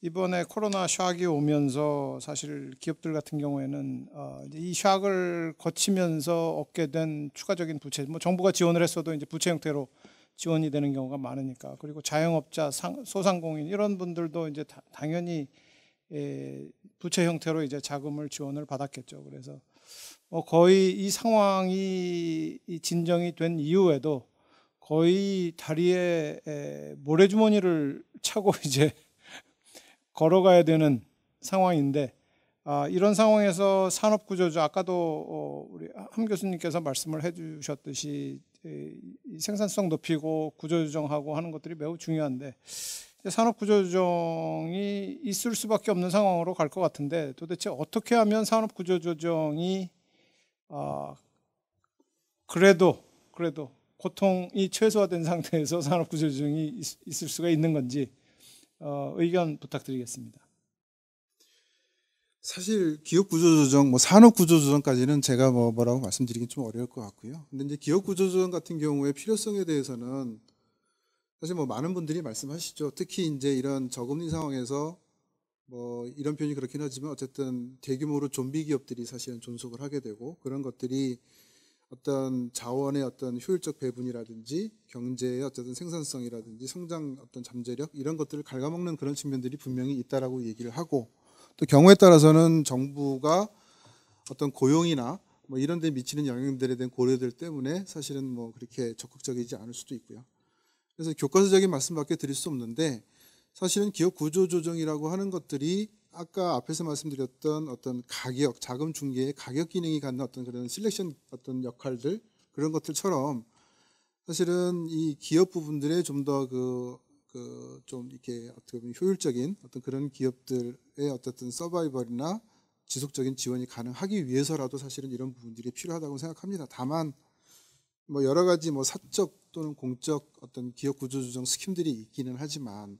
이번에 코로나 샥이 오면서 사실 기업들 같은 경우에는 어, 이 샥을 거치면서 얻게 된 추가적인 부채, 뭐 정부가 지원을 했어도 이제 부채 형태로 지원이 되는 경우가 많으니까 그리고 자영업자, 소상공인 이런 분들도 이제 당연히 예, 부채 형태로 이제 자금을 지원을 받았겠죠. 그래서 뭐 거의 이 상황이 진정이 된 이후에도 거의 다리에 모래주머니를 차고 [LAUGHS] 이제 걸어가야 되는 상황인데 아, 이런 상황에서 산업 구조죠. 아까도 어, 우리 함 교수님께서 말씀을 해주셨듯이 생산성 높이고 구조조정하고 하는 것들이 매우 중요한데 산업 구조조정이 있을 수밖에 없는 상황으로 갈 것 같은데 도대체 어떻게 하면 산업 구조조정이 아, 그래도 그래도 고통이 최소화된 상태에서 산업 구조조정이 있, 있을 수가 있는 건지 어, 의견 부탁드리겠습니다. 사실 기업 구조 조정, 뭐 산업 구조 조정까지는 제가 뭐 뭐라고 말씀드리긴 좀 어려울 것 같고요. 근데 이제 기업 구조 조정 같은 경우에 필요성에 대해서는 사실 뭐 많은 분들이 말씀하시죠. 특히 이제 이런 저금리 상황에서 뭐 이런 표현이 그렇긴 하지만 어쨌든 대규모로 좀비 기업들이 사실은 존속을 하게 되고 그런 것들이 어떤 자원의 어떤 효율적 배분이라든지 경제의 어쨌든 생산성이라든지 성장 어떤 잠재력 이런 것들을 갉아먹는 그런 측면들이 분명히 있다라고 얘기를 하고 또 경우에 따라서는 정부가 어떤 고용이나 뭐 이런 데 미치는 영향들에 대한 고려들 때문에 사실은 뭐 그렇게 적극적이지 않을 수도 있고요. 그래서 교과서적인 말씀밖에 드릴 수 없는데 사실은 기업 구조 조정이라고 하는 것들이 아까 앞에서 말씀드렸던 어떤 가격, 자금 중개의 가격 기능이 갖는 어떤 그런 실렉션 어떤 역할들 그런 것들처럼 사실은 이 기업 부분들의 좀 더그그좀 이렇게 어떻게 보면 효율적인 어떤 그런 기업들의 어떤 서바이벌이나 지속적인 지원이 가능하기 위해서라도 사실은 이런 부분들이 필요하다고 생각합니다. 다만 뭐 여러 가지 뭐 사적 또는 공적 어떤 기업 구조 조정 스킴들이 있기는 하지만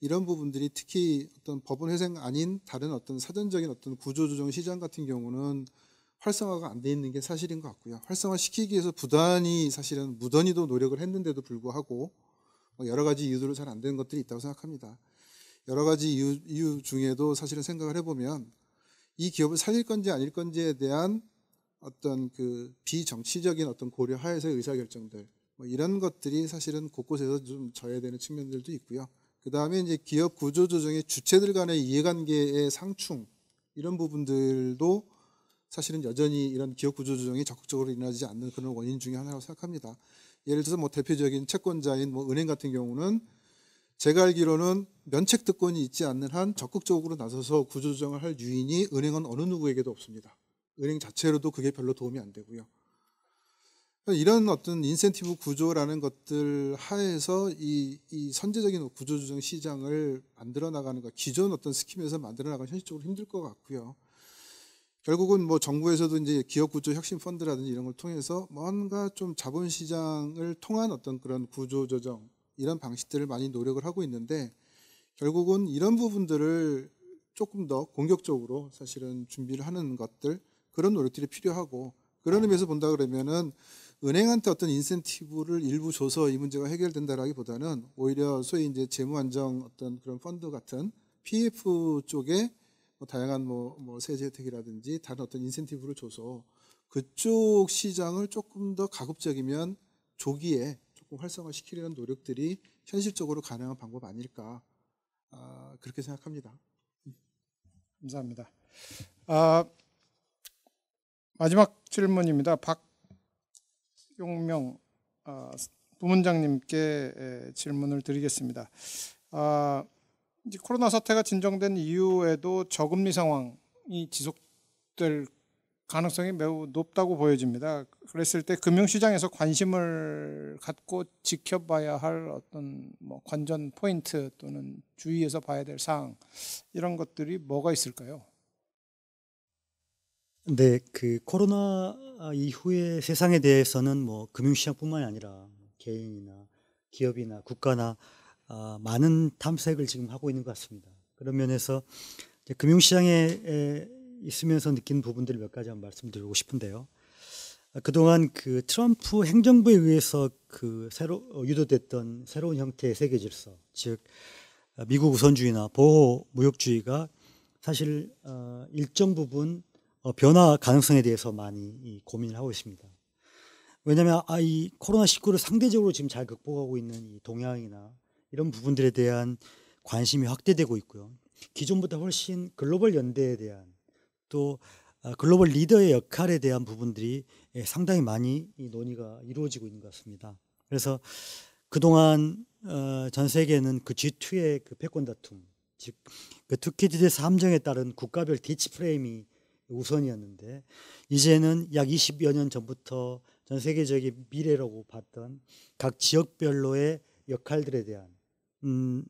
이런 부분들이 특히 어떤 법원 회생 아닌 다른 어떤 사전적인 어떤 구조조정 시장 같은 경우는 활성화가 안 돼 있는 게 사실인 것 같고요. 활성화 시키기 위해서 부단히 사실은 무던히도 노력을 했는데도 불구하고 뭐 여러 가지 이유로 들잘안 되는 것들이 있다고 생각합니다. 여러 가지 이유, 이유 중에도 사실은 생각을 해보면 이 기업을 살릴 건지 아닐 건지에 대한 어떤 그 비정치적인 어떤 고려 하에서의 의사결정들 뭐 이런 것들이 사실은 곳곳에서 좀 져야 되는 측면들도 있고요. 그 다음에 이제 기업 구조조정의 주체들 간의 이해관계의 상충 이런 부분들도 사실은 여전히 이런 기업 구조조정이 적극적으로 일어나지 않는 그런 원인 중의 하나라고 생각합니다. 예를 들어서 뭐 대표적인 채권자인 뭐 은행 같은 경우는 제가 알기로는 면책 특권이 있지 않는 한 적극적으로 나서서 구조조정을 할 유인이 은행은 어느 누구에게도 없습니다. 은행 자체로도 그게 별로 도움이 안 되고요. 이런 어떤 인센티브 구조라는 것들 하에서 이, 이 선제적인 구조조정 시장을 만들어 나가는 것, 기존 어떤 스킴에서 만들어 나가는 현실적으로 힘들 것 같고요. 결국은 뭐 정부에서도 이제 기업 구조 혁신 펀드라든지 이런 걸 통해서 뭔가 좀 자본 시장을 통한 어떤 그런 구조조정 이런 방식들을 많이 노력을 하고 있는데 결국은 이런 부분들을 조금 더 공격적으로 사실은 준비를 하는 것들 그런 노력들이 필요하고 그런 의미에서 본다 그러면은 은행한테 어떤 인센티브를 일부 줘서 이 문제가 해결된다라기보다는 오히려 소위 이제 재무 안정 어떤 그런 펀드 같은 PF 쪽에 뭐 다양한 뭐, 뭐 세제 혜택이라든지 다른 어떤 인센티브를 줘서 그쪽 시장을 조금 더 가급적이면 조기에 조금 활성화시키려는 노력들이 현실적으로 가능한 방법 아닐까 아, 그렇게 생각합니다. 음, 감사합니다. 아, 마지막 질문입니다. 박 용명 아, 부문장님께 질문을 드리겠습니다. 아, 이제 코로나 사태가 진정된 이후에도 저금리 상황이 지속될 가능성이 매우 높다고 보여집니다. 그랬을 때 금융시장에서 관심을 갖고 지켜봐야 할 어떤 뭐 관전 포인트 또는 주의해서 봐야 될 사항 이런 것들이 뭐가 있을까요? 근데 그 코로나 이후의 세상에 대해서는 뭐 금융시장뿐만 아니라 개인이나 기업이나 국가나 아, 많은 탐색을 지금 하고 있는 것 같습니다. 그런 면에서 이제 금융시장에 있으면서 느낀 부분들을 몇 가지 한 말씀드리고 싶은데요. 아, 그동안 그 트럼프 행정부에 의해서 그 새로 어, 유도됐던 새로운 형태의 세계 질서, 즉 아, 미국 우선주의나 보호 무역주의가 사실 어, 일정 부분 어, 변화 가능성에 대해서 많이 고민을 하고 있습니다. 왜냐하면 아, 이 코로나 19를 상대적으로 지금 잘 극복하고 있는 이 동양이나 이런 부분들에 대한 관심이 확대되고 있고요. 기존보다 훨씬 글로벌 연대에 대한 또 아, 글로벌 리더의 역할에 대한 부분들이 예, 상당히 많이 논의가 이루어지고 있는 것 같습니다. 그래서 그동안 어, 전 세계는 그 G2의 그 패권 다툼, 즉그 투키디드스 함정에 따른 국가별 디치 프레임이 우선이었는데 이제는 약 20여 년 전부터 전 세계적인 미래라고 봤던 각 지역별로의 역할들에 대한 음,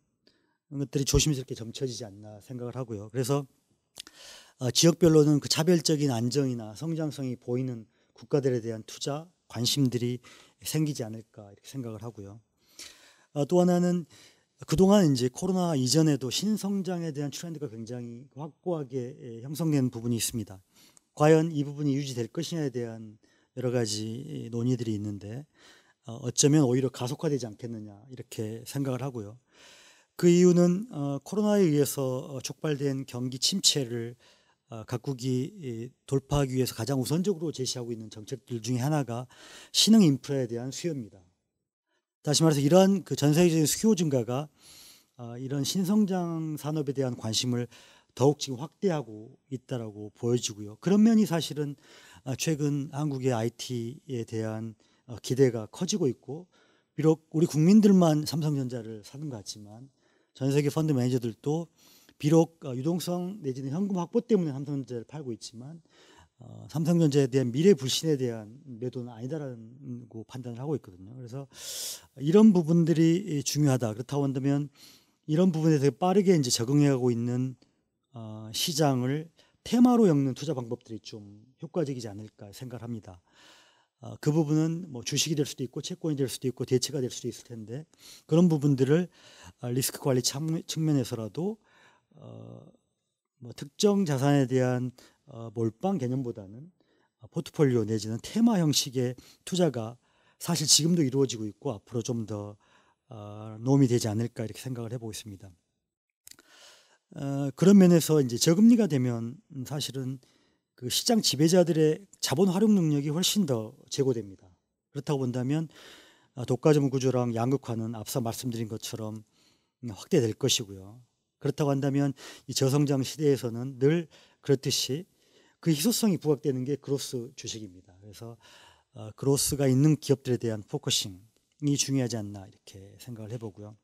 것들이 조심스럽게 점쳐지지 않나 생각을 하고요. 그래서 어, 지역별로는 그 차별적인 안정이나 성장성이 보이는 국가들에 대한 투자 관심들이 생기지 않을까 이렇게 생각을 하고요. 어, 또 하나는 그동안 이제 코로나 이전에도 신성장에 대한 트렌드가 굉장히 확고하게 예, 형성된 부분이 있습니다. 과연 이 부분이 유지될 것이냐에 대한 여러 가지 논의들이 있는데 어, 어쩌면 오히려 가속화되지 않겠느냐 이렇게 생각을 하고요. 그 이유는 어, 코로나에 의해서 어, 촉발된 경기 침체를 각국이 돌파하기 위해서 가장 우선적으로 제시하고 있는 정책들 중에 하나가 신흥 인프라에 대한 수요입니다. 다시 말해서 이런 그 전 세계적인 수요 증가가 어, 이런 신성장 산업에 대한 관심을 더욱 지금 확대하고 있다라고 보여지고요. 그런 면이 사실은 아, 최근 한국의 IT에 대한 어, 기대가 커지고 있고 비록 우리 국민들만 삼성전자를 사는 것 같지만 전 세계 펀드 매니저들도 비록 어, 유동성 내지는 현금 확보 때문에 삼성전자를 팔고 있지만 어, 삼성전자에 대한 미래 불신에 대한 매도는 아니다라고 판단을 하고 있거든요. 그래서 이런 부분들이 중요하다. 그렇다고 한다면 이런 부분에 되게 빠르게 이제 적응해가고 있는 어, 시장을 테마로 엮는 투자 방법들이 좀 효과적이지 않을까 생각합니다. 어, 그 부분은 뭐 주식이 될 수도 있고 채권이 될 수도 있고 대체가 될 수도 있을 텐데 그런 부분들을 어, 리스크 관리 측면에서라도 어, 뭐 특정 자산에 대한 어, 몰빵 개념보다는 포트폴리오 내지는 테마 형식의 투자가 사실 지금도 이루어지고 있고 앞으로 좀더 어, 노움이 되지 않을까 이렇게 생각을 해보고 있습니다. 어, 그런 면에서 이제 저금리가 되면 사실은 그 시장 지배자들의 자본 활용 능력이 훨씬 더 제고됩니다. 그렇다고 본다면 어, 독과점 구조랑 양극화는 앞서 말씀드린 것처럼 확대될 것이고요. 그렇다고 한다면 이 저성장 시대에서는 늘 그렇듯이 그 희소성이 부각되는 게 그로스 주식입니다. 그래서 어, 그로스가 있는 기업들에 대한 포커싱이 중요하지 않나 이렇게 생각을 해보고요.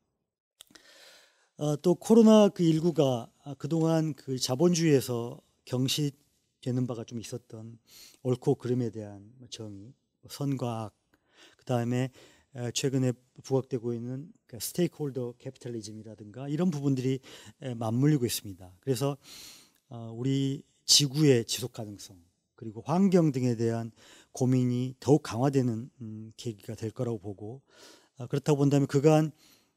어, 또 코로나 그 19가 그동안 그 자본주의에서 경시되는 바가 좀 있었던 옳고 그름에 대한 뭐 정의, 뭐 선과학, 그 다음에 어, 최근에 부각되고 있는 그 스테이크홀더 캐피탈리즘이라든가 이런 부분들이 맞물리고 있습니다. 그래서 어, 우리 지구의 지속 가능성 그리고 환경 등에 대한 고민이 더욱 강화되는 음, 계기가 될 거라고 보고 아, 그렇다고 본다면 그간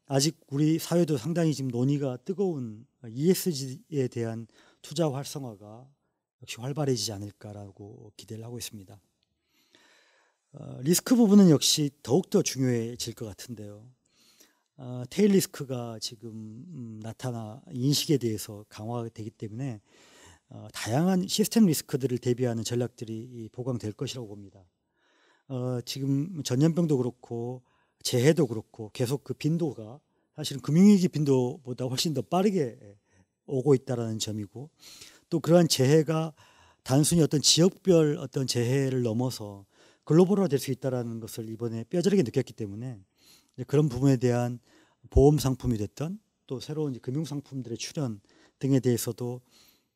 아직 우리 사회도 상당히 지금 논의가 뜨거운 ESG에 대한 투자 활성화가 역시 활발해지지 않을까라고 기대를 하고 있습니다. 어, 리스크 부분은 역시 더욱더 중요해질 것 같은데요. 어, 테일 리스크가 지금 음, 나타나 인식에 대해서 강화되기 때문에 어, 다양한 시스템 리스크들을 대비하는 전략들이 보강될 것이라고 봅니다. 어, 지금 전염병도 그렇고 재해도 그렇고 계속 그 빈도가 사실은 금융위기 빈도보다 훨씬 더 빠르게 예, 오고 있다라는 점이고 또 그러한 재해가 단순히 어떤 지역별 어떤 재해를 넘어서 글로벌화 될 수 있다라는 것을 이번에 뼈저리게 느꼈기 때문에 그런 부분에 대한 보험 상품이 됐던 또 새로운 금융 상품들의 출현 등에 대해서도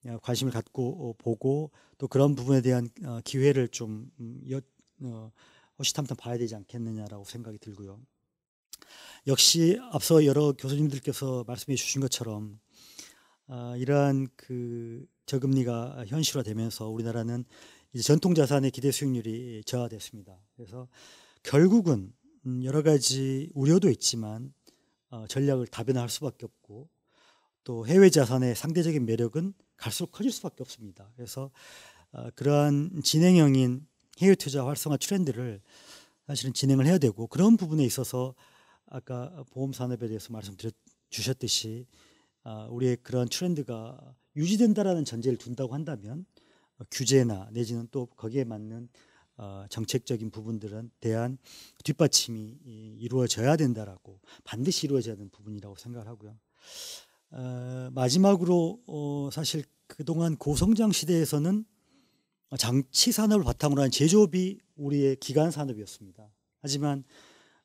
어, 관심을 갖고 어, 보고 또 그런 부분에 대한 어, 기회를 좀 허시탐탐 음, 봐야 되지 않겠느냐라고 생각이 들고요. 역시 앞서 여러 교수님들께서 말씀해 주신 것처럼 아, 이러한 그 저금리가 현실화되면서 우리나라는 전통 자산의 기대 수익률이 저하됐습니다. 그래서 결국은 음, 여러 가지 우려도 있지만 전략을 다변화할 수밖에 없고 또 해외 자산의 상대적인 매력은 갈수록 커질 수밖에 없습니다. 그래서 어, 그러한 진행형인 해외 투자 활성화 트렌드를 사실은 진행을 해야 되고 그런 부분에 있어서 아까 보험 산업에 대해서 말씀 드렸, 주셨듯이 어, 우리의 그런 트렌드가 유지된다라는 전제를 둔다고 한다면 규제나 내지는 또 거기에 맞는 어, 정책적인 부분들은 대한 뒷받침이 이루어져야 된다라고 반드시 이루어져야 되는 부분이라고 생각을 하고요. 어, 마지막으로 어, 사실 그동안 고성장 시대에서는 장치 산업을 바탕으로 한 제조업이 우리의 기간 산업이었습니다. 하지만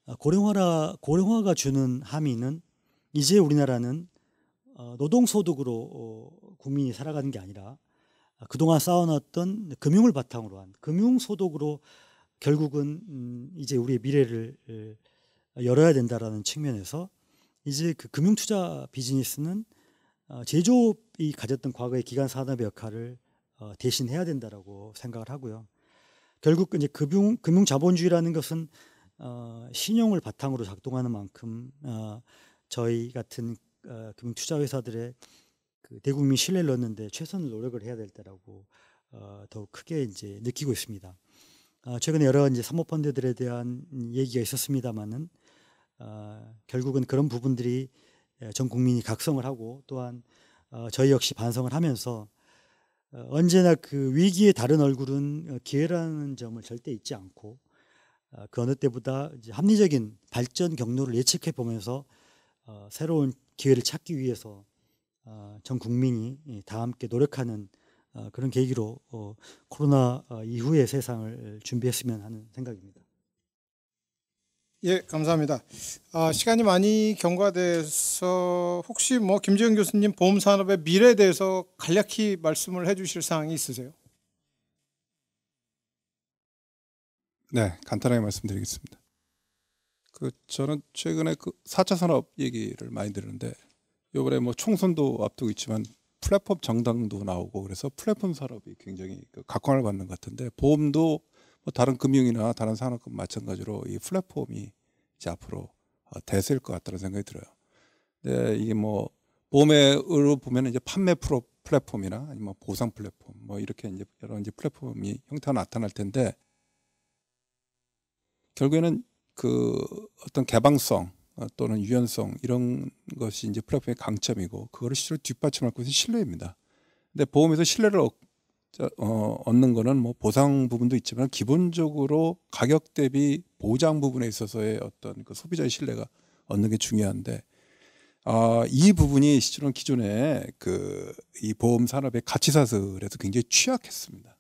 어, 고령화라 고령화가 주는 함의는 이제 우리나라는 어, 노동 소득으로 어, 국민이 살아가는 게 아니라 그동안 쌓아놨던 금융을 바탕으로 한 금융 소득으로 결국은 음, 이제 우리의 미래를 열어야 된다라는 측면에서 이제 그 금융 투자 비즈니스는 어, 제조업이 가졌던 과거의 기간 산업의 역할을 어, 대신해야 된다라고 생각을 하고요. 결국 이제 금융 금융 자본주의라는 것은 어, 신용을 바탕으로 작동하는 만큼 어, 저희 같은 어, 금융 투자 회사들의 그 대국민 신뢰를 얻는데 최선을 노력을 해야 될 때라고 어, 더욱 크게 이제 느끼고 있습니다. 어, 최근에 여러 이제 사모펀드들에 대한 얘기가 있었습니다만은 어, 결국은 그런 부분들이 예, 전 국민이 각성을 하고 또한 어, 저희 역시 반성을 하면서 어, 언제나 그 위기의 다른 얼굴은 기회라는 점을 절대 잊지 않고 그 어느 때보다 합리적인 발전 경로를 예측해 보면서 새로운 기회를 찾기 위해서 전 국민이 예, 다 함께 노력하는 그런 계기로 코로나 이후의 세상을 준비했으면 하는 생각입니다. 예, 감사합니다. 아, 시간이 많이 경과돼서 혹시 뭐 김재현 교수님 보험 산업의 미래에 대해서 간략히 말씀을 해주실 사항이 있으세요? 네, 간단하게 말씀드리겠습니다. 그 저는 최근에 그 4차 산업 얘기를 많이 들었는데 요번에 뭐 총선도 앞두고 있지만 플랫폼 정당도 나오고 그래서 플랫폼 산업이 굉장히 그 각광을 받는 것 같은데 보험도 뭐 다른 금융이나 다른 산업과 마찬가지로 이 플랫폼이 이제 앞으로 어, 대세일 것 같다는 생각이 들어요. 근데 이게 뭐보험로 보면 이제 판매 프로 플랫폼이나 아니면 뭐 보상 플랫폼 뭐 이렇게 이제 여러 이제 플랫폼이 형태가 나타날 텐데 결국에는 그 어떤 개방성 어, 또는 유연성 이런 것이 이제 플랫폼의 강점이고 그거를 실제로 뒷받침할 것은 신뢰입니다. 근데 보험에서 신뢰를 얻 어, 얻는 거는 뭐 보상 부분도 있지만 기본적으로 가격 대비 보장 부분에 있어서의 어떤 그 소비자의 신뢰가 얻는 게 중요한데 아, 이 부분이 실은 기존에 그이 보험 산업의 가치 사슬에서 굉장히 취약했습니다.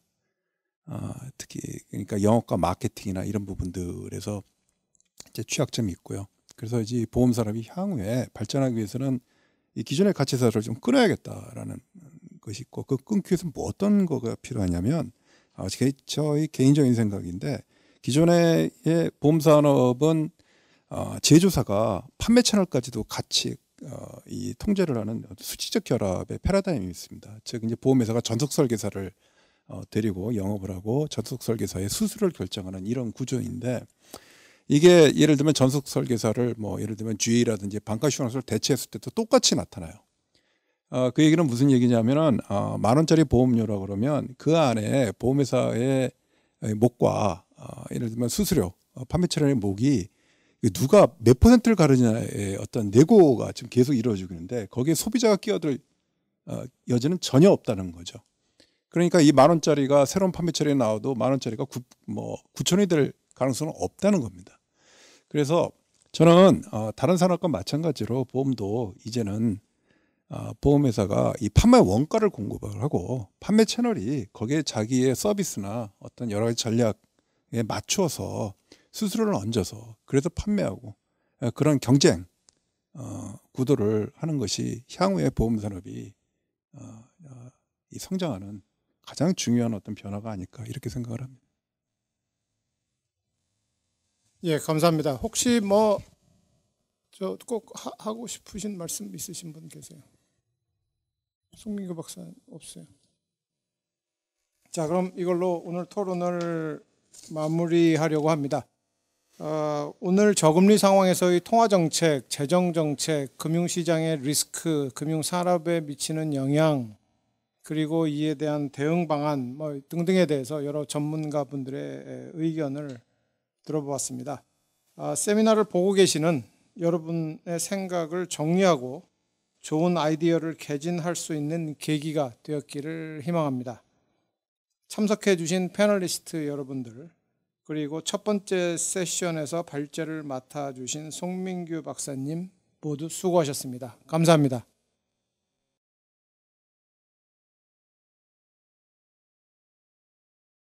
아, 특히 그러니까 영업과 마케팅이나 이런 부분들에서 이제 취약점이 있고요. 그래서 이제 보험 산업이 향후에 발전하기 위해서는 이 기존의 가치 사슬을 좀 끊어야겠다라는 것이 있고 그 끊기 위해서뭐 어떤 거가 필요하냐면 어, 저의 개인적인 생각인데 기존의 보험 산업은 어, 제조사가 판매 채널까지도 같이 어, 이 통제를 하는 수치적 결합의 패러다임이 있습니다. 즉 이제 보험회사가 전속 설계사를 어, 데리고 영업을 하고 전속 설계사의 수수료를 결정하는 이런 구조인데 이게 예를 들면 전속 설계사를 뭐 예를 들면 GE라든지 반가슈런스를 대체했을 때도 똑같이 나타나요. 어, 그 얘기는 무슨 얘기냐면은 어, 만 원짜리 보험료라 그러면 그 안에 보험회사의 목과 어, 예를 들면 수수료, 어, 판매 처량의 목이 누가 몇 퍼센트를 가르냐의 어떤 내고가 지금 계속 이루어지고 있는데 거기에 소비자가 끼어들 어, 여지는 전혀 없다는 거죠. 그러니까 이 만 원짜리가 새로운 판매 처에 나와도 만 원짜리가 구, 뭐구천이될 가능성은 없다는 겁니다. 그래서 저는 어, 다른 산업과 마찬가지로 보험도 이제는 어, 보험회사가 이 판매 원가를 공급을 하고 판매 채널이 거기에 자기의 서비스나 어떤 여러 가지 전략에 맞추어서 수수료를 얹어서 그래서 판매하고 아, 그런 경쟁 어, 구도를 하는 것이 향후에 보험 산업이 어, 어, 이 성장하는 가장 중요한 어떤 변화가 아닐까 이렇게 생각을 합니다. 예, 감사합니다. 혹시 뭐 저 꼭 하고 싶으신 말씀 있으신 분 계세요? 송민규 박사 없어요. 자, 그럼 이걸로 오늘 토론을 마무리하려고 합니다. 어, 오늘 저금리 상황에서의 통화 정책, 재정 정책, 금융 시장의 리스크, 금융 산업에 미치는 영향, 그리고 이에 대한 대응 방안 뭐 등등에 대해서 여러 전문가분들의 의견을 들어보았습니다. 아, 세미나를 보고 계시는 여러분의 생각을 정리하고 좋은 아이디어를 개진할 수 있는 계기가 되었기를 희망합니다. 참석해 주신 패널리스트 여러분들 그리고 첫 번째 세션에서 발제를 맡아 주신 송민규 박사님 모두 수고하셨습니다. 감사합니다.